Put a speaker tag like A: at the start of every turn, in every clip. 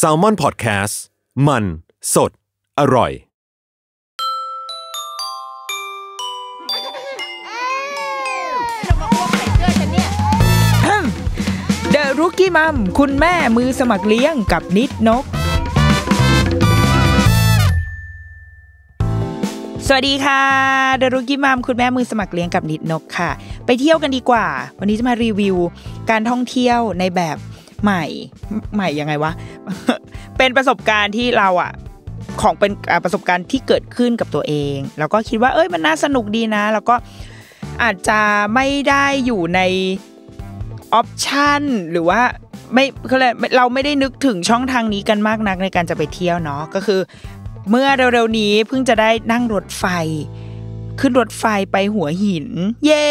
A: s a l ม o n PODCAST มัน สด อร่อย เดรุกี้มัมคุณแม่มือสมัครเลี้ยงกับนิดนก สวัสดีค่ะเดรุกี้มัมคุณแม่มือสมัครเลี้ยงกับนิดนกค่ะ ไปเที่ยวกันดีกว่า วันนี้จะมารีวิวการท่องเที่ยวในแบบใหม่ ใหม่ยังไงวะ เป็นประสบการณ์ที่เราอะของเป็นประสบการณ์ที่เกิดขึ้นกับตัวเอง แล้วก็คิดว่า เอ้ยมันน่าสนุกดีนะ แล้วก็อาจจะไม่ได้อยู่ในออปชันหรือว่าไม่เขาเลยเราไม่ได้นึกถึงช่องทางนี้กันมากนักในการจะไปเที่ยวเนาะก็คือ เมื่อเร็ว ๆ นี้เพิ่งจะได้นั่งรถไฟขึ้นรถไฟไปหัวหิน เย่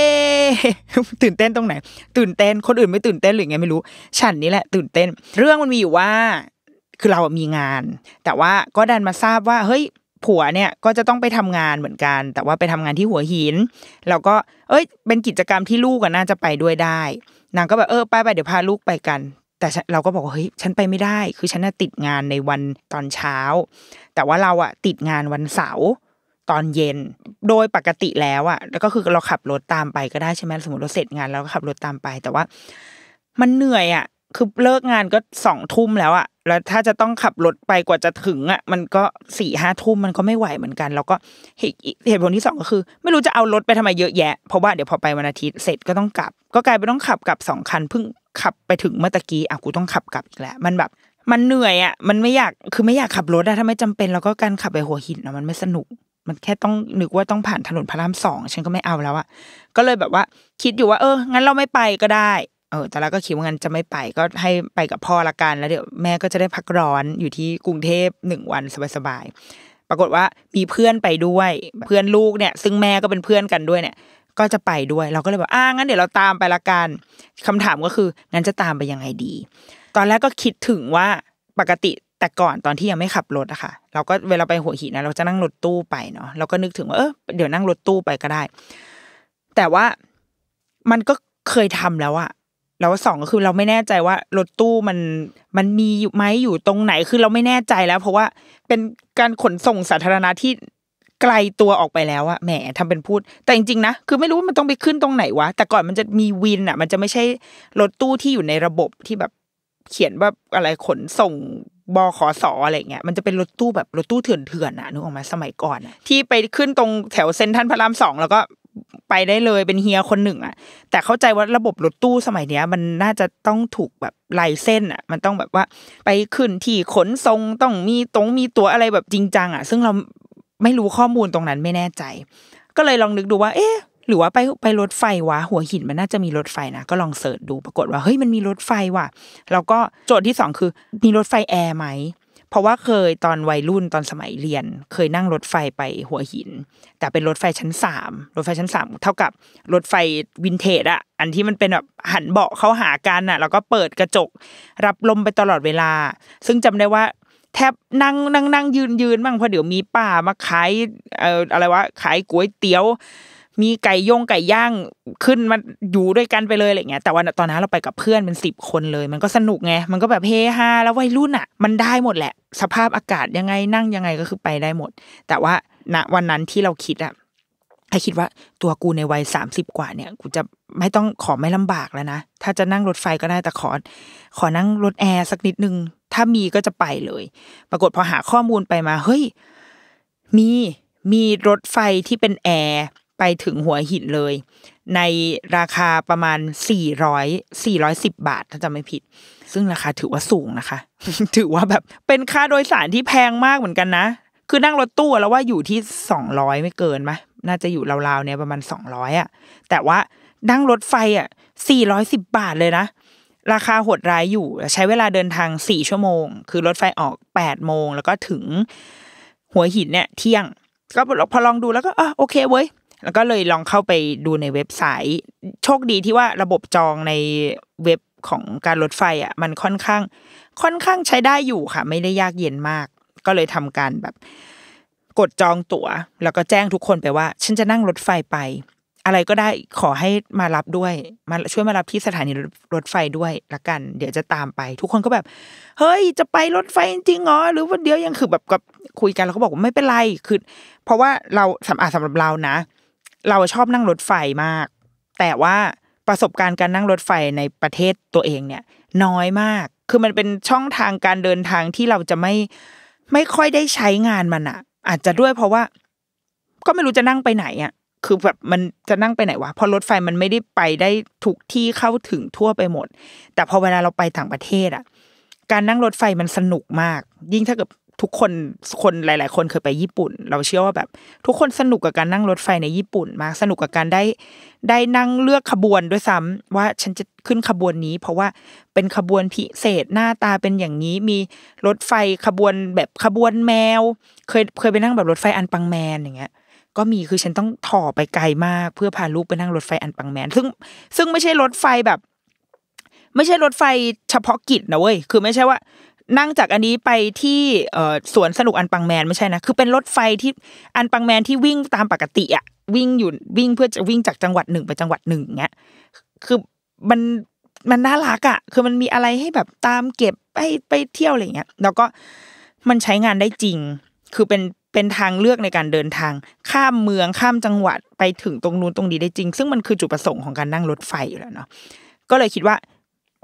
A: ตื่นเต้นตรงไหน ตื่นเต้น คนอื่นไม่ตื่นเต้นหรือไงไม่รู้ ฉันนี่แหละตื่นเต้น เรื่องมันมีอยู่ว่า คือเรามีงาน แต่ว่าก็ดันมาทราบว่า เฮ้ย ผัวเนี่ยก็จะต้องไปทำงานเหมือนกัน แต่ว่าไปทำงานที่หัวหิน แล้วก็เอ้ย เป็นกิจกรรมที่ลูกน่าจะไปด้วยได้ นางก็แบบ เออ ไปไปเดี๋ยวพาลูกไปกัน แต่เราก็บอกว่า เฮ้ย ฉันไปไม่ได้ คือฉันน่ติดงานในวันตอนเช้า แต่ว่าเราอะติดงานวันเสาร์ตอนเย็นโดยปกติแล้วอะแล้วก็คือเราขับรถตามไปก็ได้ใช่ไหมสมมติเราเสร็จงานแล้วก็ขับรถตามไปแต่ว่า มันเหนื่อยอะคือเลิกงานก็สองทุ่มแล้วอะแล้วถ้าจะต้องขับรถไปกว่าจะถึงอะมันก็สี่ห้าทุ่มมันก็ไม่ไหวเหมือนกัน แล้วก็เหตุผลที่สองก็คือ ไม่รู้จะเอารถไปทำไมเยอะแยะเพราะว่าเดี๋ยวพอไปวันอาทิตย์เสร็จก็ต้องกลับก็กลายเป็นต้องขับกลับสองคันเพิ่งขับไปถึงเมื่อตะกี้อ่ะกูต้องขับกลับอีกแล้ว มันแบบ มันเหนื่อยอ่ะ มันไม่อยากคือไม่อยากขับรถอะถ้าไม่จำเป็น แล้วก็การขับไปหัวหินอะมันไม่สนุกมันแค่ต้องนึกว่าต้องผ่านถนนพระรามสอง ฉันก็ไม่เอาแล้วอะก็เลยแบบว่าคิดอยู่ว่า เออ งั้นเราไม่ไปก็ได้ เออแต่ละก็คิดว่างั้นจะไม่ไปก็ให้ไปกับพ่อละกัน แล้วเดี๋ยวแม่ก็จะได้พักร้อนอยู่ที่กรุงเทพหนึ่งวันสบายๆ ปรากฏว่ามีเพื่อนไปด้วย เพื่อนลูกเนี่ย ซึ่งแม่ก็เป็นเพื่อนกันด้วยเนี่ย ก็จะไปด้วยเราก็เลยบอกอ้างั้นเดี๋ยวเราตามไปละกันคำถามก็คืองั้นจะตามไปยังไงดี ตอนแรกก็คิดถึงว่าปกติแต่ก่อนตอนที่ยังไม่ขับรถอะค่ะเราก็เวลาไปหัวหินนะเราจะ นั่งรถตู้ไปเนาะเราก็นึกถึงว่าเออเดี๋ยวนั่งรถตู้ไปก็ได้ แต่ว่ามันก็เคยทำแล้วอะแล้วสองก็คือเราไม่แน่ใจว่ารถตู้มัน มันมีอยู่ไหมอยู่ตรงไหนคือเราไม่แน่ใจแล้ว เพราะว่า เป็นการขนส่งสาธารณะที่ไกลตัวออกไปแล้วอะแหมทำเป็นพูด แต่จริงๆนะคือไม่รู้ว่ามันต้องไปขึ้นตรงไหนวะแต่ก่อนมันจะมีวินอะมันจะไม่ใช่รถตู้ที่อยู่ในระบบที่แบบเขียนว่าอะไรขนส่งบขอสออะไรเงี้ยมันจะเป็นรถตู้แบบรถตู้เถื่อนเถื่อนะนึกออกมาสมัยก่อนที่ไปขึ้นตรงแถวเซ็นทันพระรามสองแล้วก็ไปได้เลยเป็นเฮียคนหนึ่งอะแต่เข้าใจว่าระบบรถตู้สมัยเนี้ยมันน่าจะต้องถูกแบบลายเส้นอะมันต้องแบบว่าไปขึ้นที่ขนทรงต้องมีตรงมีตัวอะไรแบบจริงจังอ่ะ ซึ่งเราไม่รู้ข้อมูลตรงนั้นไม่แน่ใจ ก็เลยลองนึกดูว่าเอ๊ะหรือว่าไปไปรถไฟวะหัวหินมันน่าจะมีรถไฟนะก็ลองเสิร์ชดู ปรากฏว่าเฮ้ยมันมีรถไฟว่ะแล้วก็โจทย์ที่สองคือมีรถไฟแอร์ไหมเพราะว่าเคยตอนวัยรุ่นตอนสมัยเรียน เคยนั่งรถไฟไปหัวหินแต่เป็นรถไฟชั้นสามรถไฟชั้นสามเท่ากับรถไฟวินเทจอะอันที่มันเป็นแบบหันเบาะเข้าหากันอะแล้วก็เปิดกระจก รับลมไปตลอดเวลา ซึ่งจำได้ว่าแทบนั่งนั่งนั่งยืนยืนบ้างเพราะเดี๋ยวมีป้ามาขายเอ่ออะไรวะขายก๋วยเตี๋ยวมีไก่ยงไก่ย่างขึ้นมาอยู่ด้วยกันไปเลยอะไรเงี้ย แต่ว่าตอนนั้นเราไปกับเพื่อนเป็นสิบคนเลย มันก็สนุกไงมันก็แบบเฮฮาแล้ววัยรุ่นอ่ะมันได้หมดแหละ สภาพอากาศยังไงนั่งยังไงก็คือไปได้หมด แต่ว่าณวันนั้นที่เราคิดอ่ะไาคิดว่าตัวกูในวัยสามสิบกว่าเนี่ยกูจะไม่ต้องขอไม่ลำบากแล้วนะถ้าจะนั่งรถไฟก็ได้แต่ขอขอนั่งรถแอร์สักนิดนึงถ้ามีก็จะไปเลย ปรากฏพอหาข้อมูลไปมา เฮ้ย มีมีรถไฟที่เป็นแอร์ไปถึงหัวหินเลย ในราคาประมาณ400 410บาทถ้าจะไม่ผิด ซึ่งราคาถือว่าสูงนะคะ ถือว่าแบบ เป็นค่าโดยสารที่แพงมากเหมือนกันนะคือนั่งรถตู้แล้วว่าอยู่ที่200ไม่เกินไหมน่าจะอยู่ราวๆเนี้ยประมาณ200อะ่ะแต่ว่านั่งรถไฟอะ่ะ410บาทเลยนะราคาโหดร้ายอยู่ใช้เวลาเดินทางสี่ชั่วโมง คือรถไฟออกแปดโมงแล้วก็ถึง หัวหินเนี่ยเที่ยงก็พอลองดูแล้วก็อ่ะโอเคเว้ยแล้วก็เลยลองเข้าไปดูในเว็บไซต์ โชคดีที่ว่าระบบจองในเว็บของการรถไฟอ่ะมันค่อนข้าง ค่อนข้างใช้ได้อยู่ค่ะ ไม่ได้ยากเย็นมาก ก็เลยทำการแบบ กดจองตั๋ว แล้วก็แจ้งทุกคนไปว่า ฉันจะนั่งรถไฟไป อะไรก็ได้ขอให้มารับด้วยมาช่วยมารับที่สถานีรถไฟด้วยละกัน เดี๋ยวจะตามไป ทุกคนก็แบบ เฮ้ย จะไปรถไฟจริงเหรอหรือว่าเดี๋ยวยังคือแบบกับคุยกันแล้วก็บอกว่าไม่เป็นไรคือเพราะว่าเราสำอาสำหรับเรานะเราชอบนั่งรถไฟมาก แต่ว่าประสบการณ์การนั่งรถไฟในประเทศตัวเองเนี่ย น้อยมาก คือมันเป็นช่องทางการเดินทางที่เราจะไม่ไม่ค่อยได้ใช้งานมันอะอาจจะด้วยเพราะว่า ก็ไม่รู้จะนั่งไปไหนอะคือแบบมันจะนั่งไปไหนวะพอรถไฟมันไม่ได้ไปได้ทุกที่เข้าถึงทั่วไปหมด แต่พอเวลาเราไปต่างประเทศอะการนั่งรถไฟมันสนุกมาก ยิ่งถ้าเกิดทุกคนคนหลาย ๆ คนเคยไปญี่ปุ่น เราเชื่อว่าแบบทุกคนสนุกกับการนั่งรถไฟในญี่ปุ่นมากสนุกกับการได้ ได้นั่งเลือกขบวนด้วยซ้ำ ว่าฉันจะขึ้นขบวนนี้ เพราะว่าเป็นขบวนพิเศษหน้าตาเป็นอย่างนี้มีรถไฟขบวนแบบขบวนแมว เคยเคยไปนั่งแบบรถไฟอันปังแมนอย่างเงี้ยก็มีคือฉันต้องถ่อไปไกลมากเพื่อพาลูกไปนั่งรถไฟอันปังแมนซึ่งซึ่งไม่ใช่รถไฟแบบ ไม่ใช่รถไฟเฉพาะกิจนะเว้ย คือไม่ใช่ว่านั่งจากอันนี้ไปที่สวนสนุกอันปังแมนไม่ใช่นะ คือเป็นรถไฟที่อันปังแมนที่วิ่งตามปกติอะวิ่งอยู่วิ่งเพื่อจะวิ่งจากจังหวัดหนึ่งไปจังหวัดหนึ่งเงี้ย คือมันมันน่ารักอะคือมันมีอะไรให้แบบตามเก็บไปไปเที่ยวอะไรเงี้ย แล้วก็มันใช้งานได้จริง คือเป็นเป็นทางเลือกในการเดินทาง ข้ามเมืองข้ามจังหวัดไปถึงตรงนู้นตรงนี้ได้จริง ซึ่งมันคือจุดประสงค์ของการนั่งรถไฟอยู่แล้วเนาะ ก็เลยคิดว่า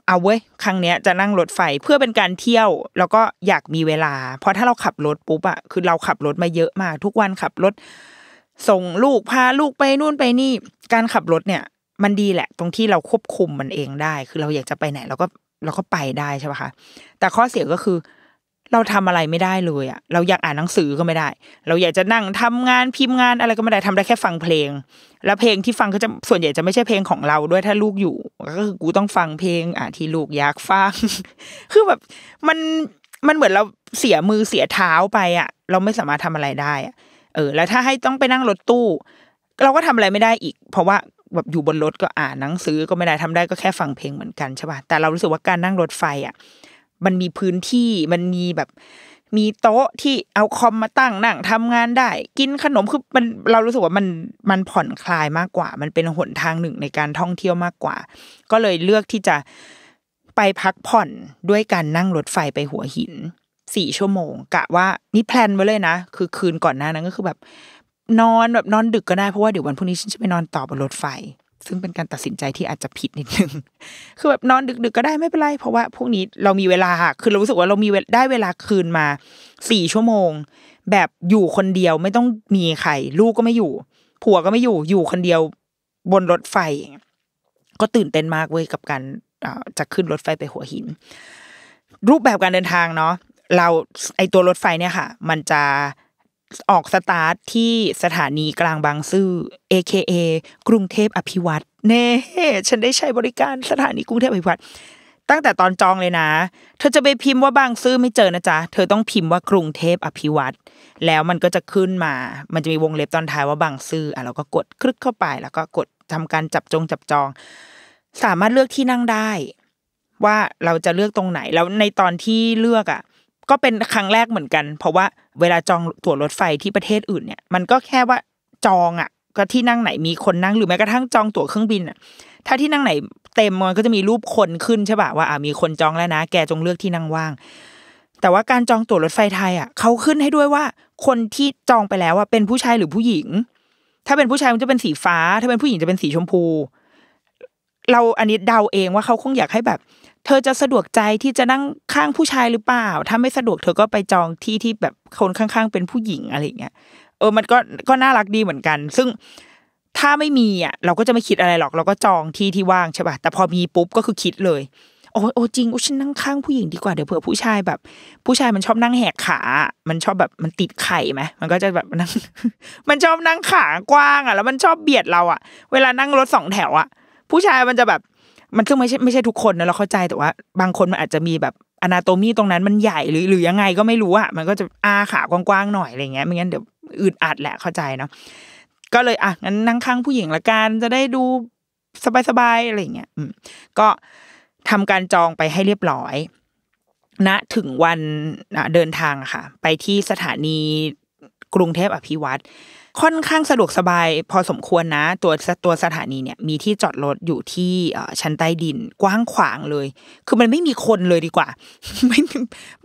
A: เอาเว้ยครั้งเนี้ยจะนั่งรถไฟเพื่อเป็นการเที่ยว แล้วก็อยากมีเวลา เพราะถ้าเราขับรถปุ๊บอะคือเราขับรถมาเยอะมากทุกวันขับรถ ส่งลูกพาลูกไปนู่นไปนี่ การขับรถเนี่ยมันดีแหละ ตรงที่เราควบคุมมันเองได้ คือเราอยากจะไปไหนเราก็เราก็ไปได้ใช่ปะคะ แต่ข้อเสียก็คือเราทำอะไรไม่ได้เลยอะเราอยากอ่านหนังสือก็ไม่ได้ เราอยากจะนั่งทำงานพิมพ์งานอะไรก็ไม่ได้ทำได้แค่ฟังเพลง แล้วเพลงที่ฟังก็จะส่วนใหญ่จะไม่ใช่เพลงของเราด้วยถ้าลูกอยู่ ก็คือกูต้องฟังเพลงอ่ะที่ลูกอยากฟังคือแบบมันมันเหมือนเราเสียมือเสียเท้าไปอะเราไม่สามารถทำอะไรได้อะเออ แล้วถ้าให้ต้องไปนั่งรถตู้ เราก็ทำอะไรไม่ได้อีก เพราะว่าแบบอยู่บนรถก็อ่านหนังสือก็ไม่ได้ทำได้ก็แค่ฟังเพลงเหมือนกันใช่ป่ะแต่เรารู้สึกว่าการนั่งรถไฟอ่ะมันมีพื้นที่ มันมีแบบ มีโต๊ะที่เอาคอมมาตั้งนั่งทำงานได้ กินขนมคือมันเรารู้สึกว่ามันมันผ่อนคลายมากกว่า มันเป็นหนทางหนึ่งในการท่องเที่ยวมากกว่า ก็เลยเลือกที่จะไปพักผ่อนด้วยการนั่งรถไฟไปหัวหินสี่ชั่วโมง กะว่านี่แพลนไว้เลยนะคือคืนก่อนหน้านั้นก็คือแบบนอนแบบนอนดึกก็ได้เพราะว่าเดี๋ยววันพรุ่งนี้ฉันจะไปนอนต่อบนรถไฟซึ่งเป็นการตัดสินใจที่อาจจะผิดนิดนึง คือแบบ นอนดึกๆ ก็ได้ไม่เป็นไร เพราะว่าพวกนี้เรามีเวลาค่ะ คือเรารู้สึกว่าเรามีได้เวลาคืนมาสี่ชั่วโมง แบบอยู่คนเดียวไม่ต้องมีใคร ลูกก็ไม่อยู่ ผัวก็ไม่อยู่ อยู่คนเดียวบนรถไฟ ก็ตื่นเต้นมากเว้ย กับการจะขึ้นรถไฟไปหัวหิน รูปแบบการเดินทางเนาะเราไอตัวรถไฟเนี่ยค่ะมันจะออกสตาร์ทที่สถานีกลางบางซื่อ AKA กรุงเทพอภิวัตเน่ฉันได้ใช้บริการสถานีกรุงเทพอภิวัตตั้งแต่ตอนจองเลยนะ เธอจะไปพิมพ์ว่าบางซื่อไม่เจอนะจ๊ะเธอต้องพิมพ์ว่า กรุงเทพอภิวัตแล้วมันก็จะขึ้นมา มันจะมีวงเล็บตอนท้ายว่าบางซื่ออ่ะเราก็กดคลิกเข้าไป แล้วก็กดทำการจับจงจับจอง สามารถเลือกที่นั่งได้ ว่าเราจะเลือกตรงไหนแล้วในตอนที่เลือกอ่ะ ก็เป็นครั้งแรกเหมือนกัน เพราะว่าเวลาจอง ตั๋วรถไฟที่ประเทศอื่นเนี่ย มันก็แค่ว่าจองอ่ะก็ที่นั่งไหนมีคนนั่งหรือแม้กระทั่งจองตั๋วเครื่องบินอ่ะ ถ้าที่นั่งไหนเต็มมันก็จะมีรูปคนขึ้นใช่ป่ะว่า อ่ามีคนจองแล้วนะ แกจงเลือกที่นั่งว่าง แต่ว่าการจองตั๋วรถไฟไทยอ่ะเขาขึ้นให้ด้วยว่าคนที่จองไปแล้วอ่ะเป็นผู้ชายหรือผู้หญิง ถ้าเป็นผู้ชายมันจะเป็นสีฟ้า ถ้าเป็นผู้หญิงจะเป็นสีชมพู เราอันนี้เดาเองว่าเขาคงอยากให้แบบเธอจะสะดวกใจที่จะนั่งข้างผู้ชายหรือเปล่า ถ้าไม่สะดวกเธอก็ไปจองที่ที่แบบคนข้างๆเป็นผู้หญิงอะไรเงี้ยเออมันก็ก็น่ารักดีเหมือนกัน ซึ่งถ้าไม่มีอ่ะเราก็จะไม่คิดอะไรหรอกเราก็จองที่ที่ว่างใช่ป่ะแต่พอมีปุ๊บก็คือคิดเลย โอ้โอ้จริงโอ้ฉันนั่งข้างผู้หญิงดีกว่าเดี๋ยวเผื่อผู้ชายแบบ ผู้ชายมันชอบนั่งแหกขา มันชอบแบบมันติดไข่ไหมมันก็จะแบบนั่งมันชอบนั่งขากว้างอ่ะแล้วมันชอบเบียดเราอ่ะ เวลานั่งรถสองแถวอ่ะ ผู้ชายมันจะแบบมันซึ่งไม่ใช่ไม่ใช่ทุกคนนะเราเข้าใจแต่ว่าบางคนมันอาจจะมีแบบอนาโตมีตรงนั้นมันใหญ่หรือ หรือยังไงก็ไม่รู้อะมันก็จะอาขากว้างๆหน่อยอะไรเงี้ยไม่งั้นเดี๋ยวอึดอัดแหละเข้าใจเนาะก็เลยอ่ะงั้นนั่งข้างผู้หญิงละกันจะได้ดูสบายๆอะไรเงี้ยอืม ก็ทำการจองไปให้เรียบร้อยณถึงวันเดินทางค่ะ ไปที่สถานีกรุงเทพอภิวัตรค่อนข้างสะดวกสบายพอสมควรนะ ตัวตัวสถานีเนี่ยมีที่จอดรถอยู่ที่ชั้นใต้ดินกว้างขวางเลย คือมันไม่มีคนเลยดีกว่า ไม่